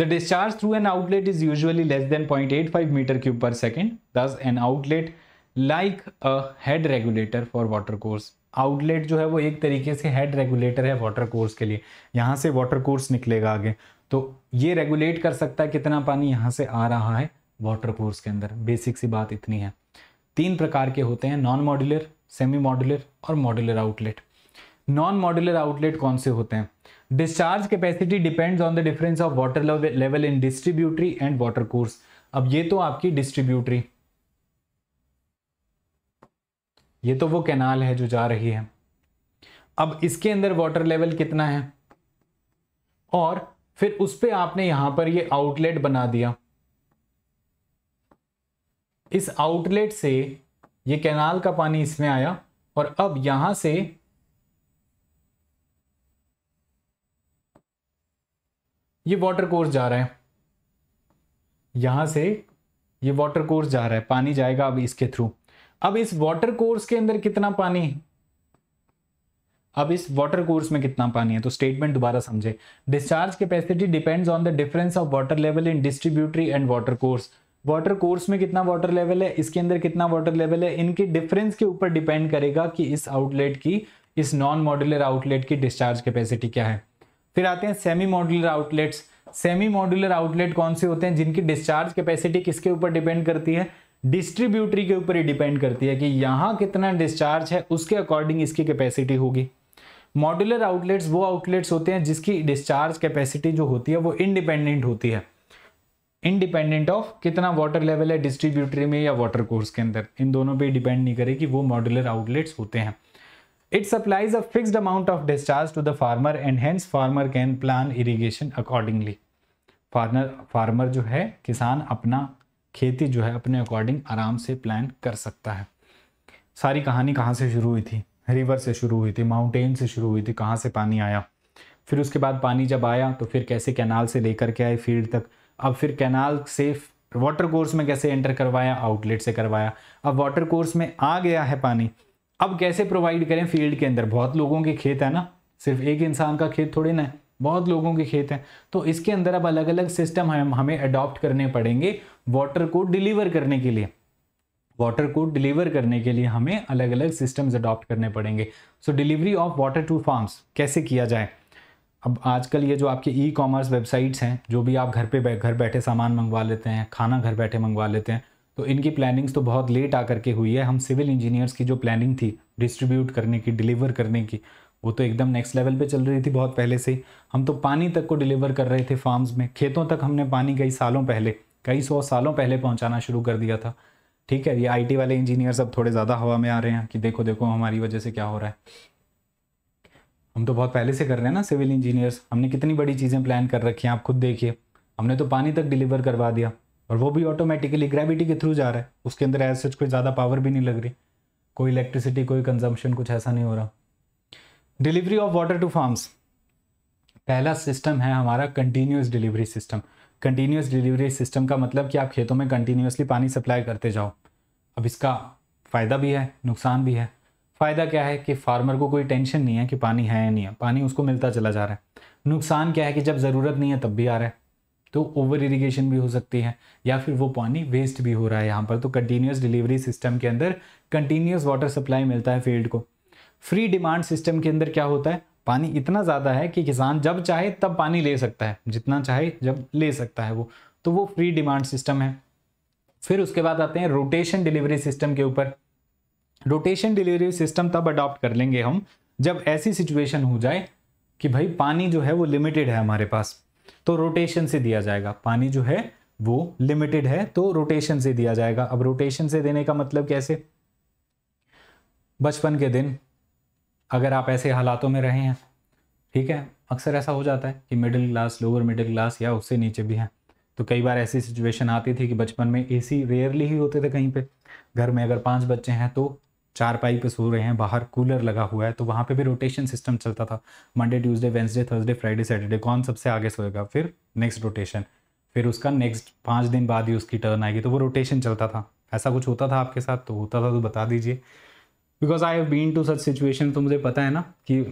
The discharge through an outlet is usually less than 0.85 meter cube per second. Thus, an outlet like a head regulator for water course. Outlet जो है वो एक तरीके से हेड रेगुलेटर है वाटर कोर्स के लिए यहाँ से वाटर कोर्स निकलेगा आगे तो ये रेगुलेट कर सकता है कितना पानी यहाँ से आ रहा है वाटर कोर्स के अंदर बेसिक सी बात इतनी है तीन प्रकार के होते हैं नॉन मॉड्यूलर सेमी मॉड्यूलर और modular outlet non modular outlet कौन से होते हैं discharge capacity depends on the difference of water level in distributary and water course अब ये तो आपकी डिस्ट्रीब्यूटरी ये तो वो कैनाल है जो जा रही है अब इसके अंदर वाटर लेवल कितना है और फिर उस पर आपने यहां पर ये आउटलेट बना दिया इस आउटलेट से ये कैनाल का पानी इसमें आया और अब यहां से ये वाटर कोर्स जा रहा है यहां से ये वाटर कोर्स जा रहा है पानी जाएगा अब इसके थ्रू अब इस वाटर कोर्स के अंदर कितना पानी अब इस वाटर कोर्स में कितना पानी है तो स्टेटमेंट दोबारा समझे discharge capacity depends on the difference of water level in distributary and water course water course में कितना वाटर लेवल है इसके अंदर कितना वाटर लेवल है इनके डिफरेंस के ऊपर डिपेंड करेगा कि इस आउटलेट की इस नॉन मॉड्यूलर आउटलेट की डिस्चार्ज कैपेसिटी क्या है फिर आते हैं semi modular outlets semi modular outlet कौन से होते हैं जिनकी डिस्चार्ज कैपेसिटी किसके ऊपर डिपेंड करती है डिस्ट्रीब्यूटरी के ऊपर ही डिपेंड करती है कि यहाँ कितना डिस्चार्ज है उसके अकॉर्डिंग इसकी कैपेसिटी होगी मॉड्यूलर आउटलेट्स वो आउटलेट्स होते हैं जिसकी डिस्चार्ज कैपेसिटी जो होती है वो इंडिपेंडेंट होती है इनडिपेंडेंट ऑफ कितना वाटर लेवल है डिस्ट्रीब्यूटरी में या वाटर कोर्स के अंदर इन दोनों पे डिपेंड नहीं करे कि वो मॉड्यूलर आउटलेट्स होते हैं It supplies a fixed amount of discharge to the farmer and hence farmer can plan irrigation accordingly. Farmer farmer जो है किसान अपना खेती जो है अपने अकॉर्डिंग आराम से प्लान कर सकता है सारी कहानी कहाँ से शुरू हुई थी रिवर से शुरू हुई थी माउंटेन से शुरू हुई थी कहाँ से पानी आया फिर उसके बाद पानी जब आया तो फिर कैसे कैनाल से लेकर के आए फील्ड तक अब फिर कैनाल से वाटर कोर्स में कैसे एंटर करवाया आउटलेट से करवाया अब वाटर कोर्स में आ गया है पानी अब कैसे प्रोवाइड करें फील्ड के अंदर बहुत लोगों के खेत है ना सिर्फ एक इंसान का खेत थोड़े ना है बहुत लोगों के खेत हैं तो इसके अंदर अब अलग अलग सिस्टम हम हमें अडॉप्ट करने पड़ेंगे वाटर को डिलीवर करने के लिए वाटर को डिलीवर करने के लिए हमें अलग अलग सिस्टम्स अडॉप्ट करने पड़ेंगे so delivery of water to farms कैसे किया जाए अब आजकल ये जो आपके ई कॉमर्स वेबसाइट्स हैं जो भी आप घर पे घर बैठे सामान मंगवा लेते हैं खाना घर बैठे मंगवा लेते हैं तो इनकी प्लानिंग्स तो बहुत लेट आकर के हुई है हम सिविल इंजीनियर्स की जो प्लानिंग थी डिस्ट्रीब्यूट करने की डिलीवर करने की वो तो एकदम नेक्स्ट लेवल पे चल रही थी बहुत पहले से हम तो पानी तक को डिलीवर कर रहे थे फार्म्स में खेतों तक हमने पानी कई सालों पहले कई सौ सालों पहले पहुंचाना शुरू कर दिया था ठीक है ये आईटी वाले इंजीनियर्स अब थोड़े ज़्यादा हवा में आ रहे हैं कि देखो देखो हमारी वजह से क्या हो रहा है हम तो बहुत पहले से कर रहे हैं ना सिविल इंजीनियर्स हमने कितनी बड़ी चीज़ें प्लान कर रखी हैं आप खुद देखिए हमने तो पानी तक डिलीवर करवा दिया और वो भी ऑटोमेटिकली ग्रेविटी के थ्रू जा रहा है उसके अंदर ऐसे कोई ज़्यादा पावर भी नहीं लग रही कोई इलेक्ट्रिसिटी कोई कंजम्पशन कुछ ऐसा नहीं हो रहा delivery of water to farms पहला सिस्टम है हमारा continuous delivery system continuous delivery system का मतलब कि आप खेतों में कंटिन्यूसली पानी सप्लाई करते जाओ अब इसका फ़ायदा भी है नुकसान भी है फ़ायदा क्या है कि फार्मर को कोई टेंशन नहीं है कि पानी है या नहीं है पानी उसको मिलता चला जा रहा है नुकसान क्या है कि जब ज़रूरत नहीं है तब भी आ रहा है तो ओवर इरीगेशन भी हो सकती है या फिर वो पानी वेस्ट भी हो रहा है यहाँ पर तो कंटिन्यूस डिलीवरी सिस्टम के अंदर कंटिन्यूस वाटर सप्लाई मिलता है फील्ड को फ्री डिमांड सिस्टम के अंदर क्या होता है पानी इतना ज़्यादा है कि किसान जब चाहे तब पानी ले सकता है जितना चाहे जब ले सकता है वो तो वो फ्री डिमांड सिस्टम है फिर उसके बाद आते हैं रोटेशन डिलीवरी सिस्टम के ऊपर रोटेशन डिलीवरी सिस्टम तब अडॉप्ट कर लेंगे हम जब ऐसी सिचुएशन हो जाए कि भाई पानी जो है वो लिमिटेड है हमारे पास तो रोटेशन से दिया जाएगा पानी जो है वो लिमिटेड है तो रोटेशन से दिया जाएगा अब रोटेशन से देने का मतलब कैसे बचपन के दिन अगर आप ऐसे हालातों में रहे हैं ठीक है अक्सर ऐसा हो जाता है कि middle class lower middle class या उससे नीचे भी हैं तो कई बार ऐसी सिचुएशन आती थी कि बचपन में एसी रेयरली ही होते थे कहीं पे घर में अगर पांच बच्चे हैं तो चार पाई पे सो रहे हैं बाहर कूलर लगा हुआ है तो वहाँ पे भी रोटेशन सिस्टम चलता था Monday Tuesday Wednesday Thursday Friday Saturday कौन सबसे आगे सोएगा फिर नेक्स्ट रोटेशन फिर उसका नेक्स्ट पाँच दिन बाद ही उसकी टर्न आएगी तो वो रोटेशन चलता था ऐसा कुछ होता था आपके साथ तो होता था तो बता दीजिए because I have been to such situation तो मुझे पता है ना कि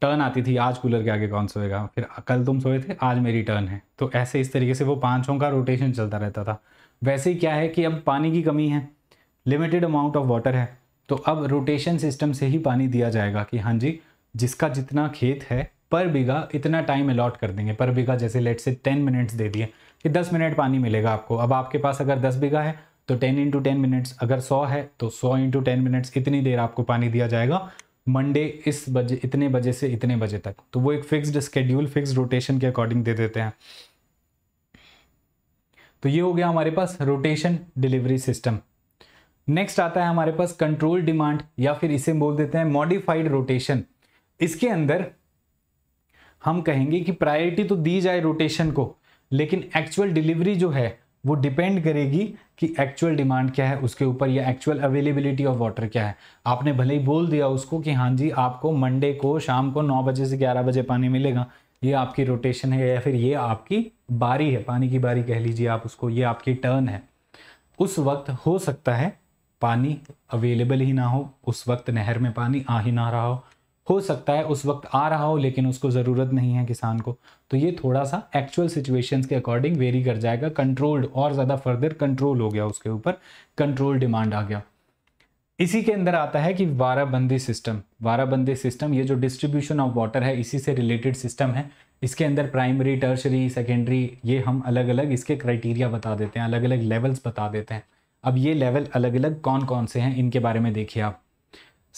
टर्न आती थी आज कूलर के आगे कौन सोएगा फिर कल तुम सोए थे आज मेरी टर्न है तो ऐसे इस तरीके से वो पाँचों का रोटेशन चलता रहता था वैसे ही क्या है कि अब पानी की कमी है लिमिटेड अमाउंट ऑफ वाटर है तो अब रोटेशन सिस्टम से ही पानी दिया जाएगा कि हाँ जी जिसका जितना खेत है पर बीघा इतना टाइम अलॉट कर देंगे पर बीघा जैसे लेट से टेन मिनट्स दे दिए कि दस मिनट पानी मिलेगा आपको अब आपके पास अगर दस बीघा है तो टेन इंटू टेन मिनट्स अगर सौ है तो सौ इंटू टेन मिनट्स इतनी देर आपको पानी दिया जाएगा मंडे इस बजे इतने बजे से इतने बजे तक तो वो एक फिक्स्ड स्केड्यूल फिक्स रोटेशन के अकॉर्डिंग दे देते हैं तो ये हो गया हमारे पास रोटेशन डिलीवरी सिस्टम नेक्स्ट आता है हमारे पास कंट्रोल डिमांड या फिर इसे बोल देते हैं मॉडिफाइड रोटेशन इसके अंदर हम कहेंगे कि प्रायोरिटी तो दी जाए रोटेशन को लेकिन एक्चुअल डिलीवरी जो है वो डिपेंड करेगी कि एक्चुअल डिमांड क्या है उसके ऊपर या एक्चुअल अवेलेबिलिटी ऑफ वाटर क्या है आपने भले ही बोल दिया उसको कि हाँ जी आपको मंडे को शाम को नौ बजे से ग्यारह बजे पानी मिलेगा ये आपकी रोटेशन है या फिर ये आपकी बारी है पानी की बारी कह लीजिए आप उसको ये आपकी टर्न है उस वक्त हो सकता है पानी अवेलेबल ही ना हो उस वक्त नहर में पानी आ ही ना रहा हो हो सकता है उस वक्त आ रहा हो लेकिन उसको ज़रूरत नहीं है किसान को तो ये थोड़ा सा एक्चुअल सिचुएशंस के अकॉर्डिंग वेरी कर जाएगा कंट्रोल्ड और ज़्यादा फर्दर कंट्रोल हो गया उसके ऊपर कंट्रोल डिमांड आ गया इसी के अंदर आता है कि वाराबंदी सिस्टम वाराबंदी सिस्टम ये जो डिस्ट्रीब्यूशन ऑफ वाटर है इसी से रिलेटेड सिस्टम है इसके अंदर प्राइमरी टर्शरी सेकेंडरी ये हम अलग अलग इसके क्राइटेरिया बता देते हैं अलग अलग लेवल्स बता देते हैं अब ये लेवल अलग अलग कौन कौन से हैं इनके बारे में देखिए आप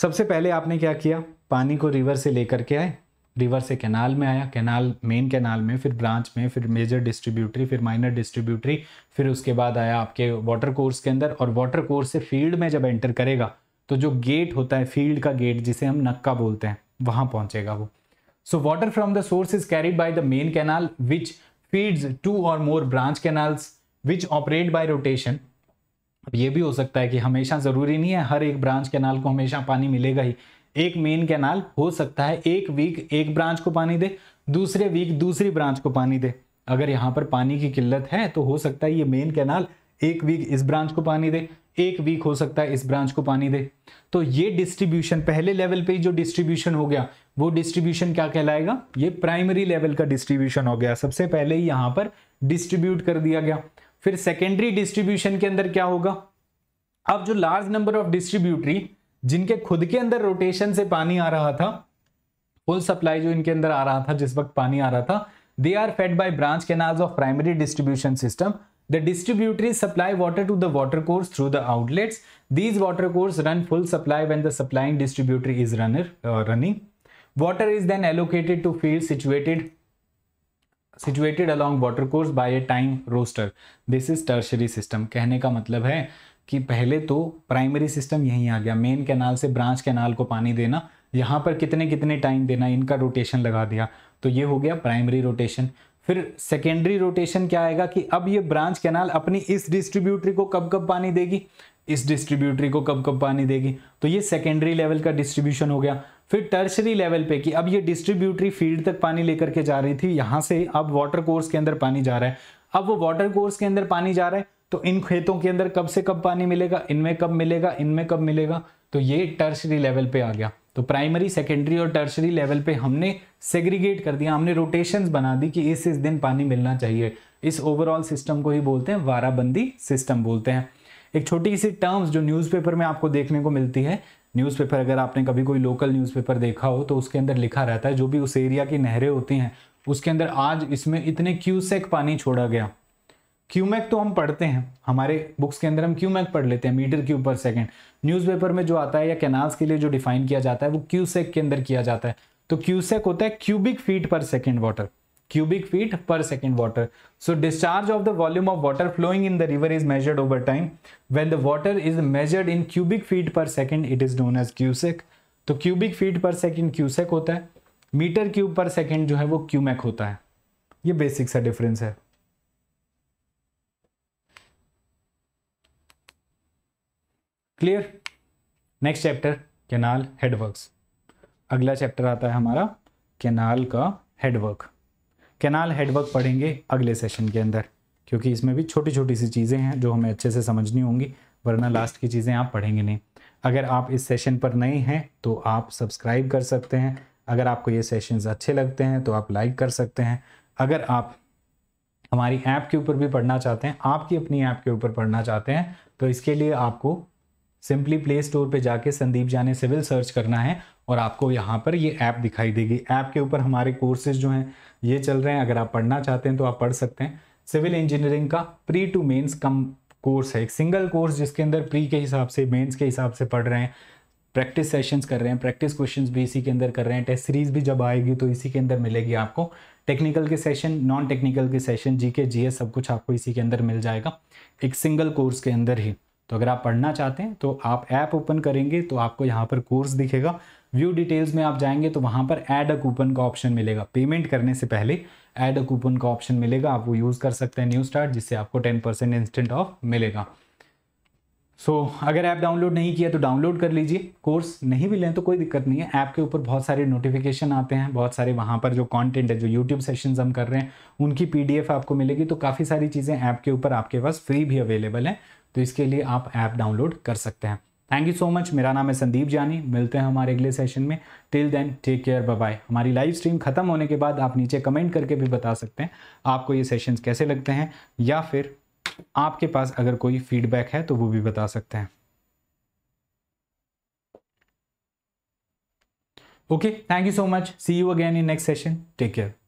सबसे पहले आपने क्या किया पानी को रिवर से लेकर के आए रिवर से कैनाल में आया कैनाल मेन कैनाल में फिर ब्रांच में फिर मेजर डिस्ट्रीब्यूटरी फिर माइनर डिस्ट्रीब्यूटरी फिर उसके बाद आया आपके वाटर कोर्स के अंदर और वाटर कोर्स से फील्ड में जब एंटर करेगा तो जो गेट होता है फील्ड का गेट जिसे हम नक्का बोलते हैं वहां पहुंचेगा वो so water from the source is carried by the main canal which feeds two और more branch canals which operate by rotation अब ये भी हो सकता है कि हमेशा ज़रूरी नहीं है हर एक ब्रांच कैनाल को हमेशा पानी मिलेगा ही एक मेन कैनाल हो सकता है एक वीक एक ब्रांच को पानी दे दूसरे वीक दूसरी ब्रांच को पानी दे अगर यहाँ पर पानी की किल्लत है तो हो सकता है ये मेन कैनाल एक वीक इस ब्रांच को पानी दे एक वीक हो सकता है इस ब्रांच को पानी दे तो ये डिस्ट्रीब्यूशन पहले लेवल पे जो डिस्ट्रीब्यूशन हो गया वो डिस्ट्रीब्यूशन क्या कहलाएगा ये प्राइमरी लेवल का डिस्ट्रीब्यूशन हो गया सबसे पहले ही यहाँ पर डिस्ट्रीब्यूट कर दिया गया फिर सेकेंडरी डिस्ट्रीब्यूशन के अंदर क्या होगा अब जो लार्ज नंबर ऑफ डिस्ट्रीब्यूटरी जिनके खुद के अंदर रोटेशन से पानी आ रहा था फुल सप्लाई जो इनके अंदर आ रहा था जिस वक्त पानी आ रहा था they are fed by branch canal of primary distribution system the distributary supply water to the water course through the outlets these water course run full supply when the supplying distributary is runner running water is then allocated to field situated situated along water course by a time roster this is tertiary system कहने का मतलब है कि पहले तो primary system यहीं आ गया मेन कैनाल से ब्रांच कैनाल को पानी देना यहाँ पर कितने कितने टाइम देना इनका रोटेशन लगा दिया तो ये हो गया प्राइमरी रोटेशन फिर सेकेंडरी रोटेशन क्या आएगा कि अब ये ब्रांच कैनाल अपनी इस डिस्ट्रीब्यूटरी को कब कब पानी देगी इस डिस्ट्रीब्यूटरी को कब कब पानी देगी तो ये सेकेंडरी लेवल का डिस्ट्रीब्यूशन हो गया फिर टर्शरी लेवल पे कि अब ये डिस्ट्रीब्यूटरी फील्ड तक पानी लेकर के जा रही थी यहाँ से अब वाटर कोर्स के अंदर पानी जा रहा है अब वो वाटर कोर्स के अंदर पानी जा रहा है तो इन खेतों के अंदर कब से कब पानी मिलेगा इनमें कब मिलेगा इनमें कब मिलेगा तो ये टर्शरी लेवल पे आ गया तो प्राइमरी सेकेंडरी और टर्शरी लेवल पे हमने सेग्रीगेट कर दिया हमने रोटेशंस बना दी कि इस इस दिन पानी मिलना चाहिए इस ओवरऑल सिस्टम को ही बोलते हैं वाराबंदी सिस्टम बोलते हैं एक छोटी सी टर्म्स जो न्यूज़पेपर में आपको देखने को मिलती है न्यूज़पेपर अगर आपने कभी कोई लोकल न्यूज़पेपर देखा हो तो उसके अंदर लिखा रहता है जो भी उस एरिया की नहरें होती हैं उसके अंदर आज इसमें इतने क्यूसेक पानी छोड़ा गया क्यूमैक तो हम पढ़ते हैं हमारे बुक्स के अंदर हम क्यूमैक पढ़ लेते हैं metre cube per second newspaper में जो आता है या कैनाल्स के लिए जो डिफाइन किया जाता है वो क्यूसेक के अंदर किया जाता है तो क्यूसेक होता है cubic feet per second water cubic feet per second water so discharge of the volume of water flowing in the river is measured over time when the water is measured in cubic feet per second it is known as cusec तो cubic feet per second cusec होता है metre cube per second जो है वो cumec होता है ये basic सा डिफरेंस है clear next chapter canal headwork अगला चैप्टर आता है हमारा केनाल का हेडवर्क कैनाल हेडवर्क पढ़ेंगे अगले सेशन के अंदर क्योंकि इसमें भी छोटी छोटी सी चीज़ें हैं जो हमें अच्छे से समझनी होंगी वरना लास्ट की चीज़ें आप पढ़ेंगे नहीं अगर आप इस सेशन पर नए हैं तो आप सब्सक्राइब कर सकते हैं अगर आपको ये सेशंस अच्छे लगते हैं तो आप लाइक कर सकते हैं अगर आप हमारी ऐप के ऊपर भी पढ़ना चाहते हैं आपकी अपनी ऐप के ऊपर पढ़ना चाहते हैं तो इसके लिए आपको सिंपली प्ले स्टोर पे जाके संदीप जाने सिविल सर्च करना है और आपको यहाँ पर ये ऐप दिखाई देगी ऐप के ऊपर हमारे कोर्सेज जो हैं ये चल रहे हैं अगर आप पढ़ना चाहते हैं तो आप पढ़ सकते हैं सिविल इंजीनियरिंग का pre to mains cum course है एक सिंगल कोर्स जिसके अंदर प्री के हिसाब से मेंस के हिसाब से पढ़ रहे हैं प्रैक्टिस सेशंस कर रहे हैं प्रैक्टिस क्वेश्चंस भी इसी के अंदर कर रहे हैं टेस्ट सीरीज भी जब आएगी तो इसी के अंदर मिलेगी आपको टेक्निकल के सेशन नॉन टेक्निकल के सेशन जी के सब कुछ आपको इसी के अंदर मिल जाएगा एक सिंगल कोर्स के अंदर ही तो अगर आप पढ़ना चाहते हैं तो आप ऐप ओपन करेंगे तो आपको यहाँ पर कोर्स दिखेगा व्यू डिटेल्स में आप जाएंगे तो वहाँ पर ऐड अ कूपन का ऑप्शन मिलेगा पेमेंट करने से पहले ऐड अ कूपन का ऑप्शन मिलेगा आप वो यूज़ कर सकते हैं न्यू स्टार्ट जिससे आपको टेन परसेंट इंस्टेंट ऑफ मिलेगा सो so, अगर ऐप डाउनलोड नहीं किया तो डाउनलोड कर लीजिए कोर्स नहीं भी लें तो कोई दिक्कत नहीं है ऐप के ऊपर बहुत सारे नोटिफिकेशन आते हैं बहुत सारे वहाँ पर जो कंटेंट है जो यूट्यूब सेशन हम कर रहे हैं उनकी पीडीएफ आपको मिलेगी तो काफ़ी सारी चीज़ें ऐप के ऊपर आपके पास फ्री भी अवेलेबल हैं तो इसके लिए आप ऐप डाउनलोड कर सकते हैं थैंक यू सो मच मेरा नाम है संदीप जानी मिलते हैं हमारे अगले सेशन में till then take care bye bye हमारी लाइव स्ट्रीम खत्म होने के बाद आप नीचे कमेंट करके भी बता सकते हैं आपको ये सेशंस कैसे लगते हैं या फिर आपके पास अगर कोई फीडबैक है तो वो भी बता सकते हैं okay thank you so much see you again in next session take care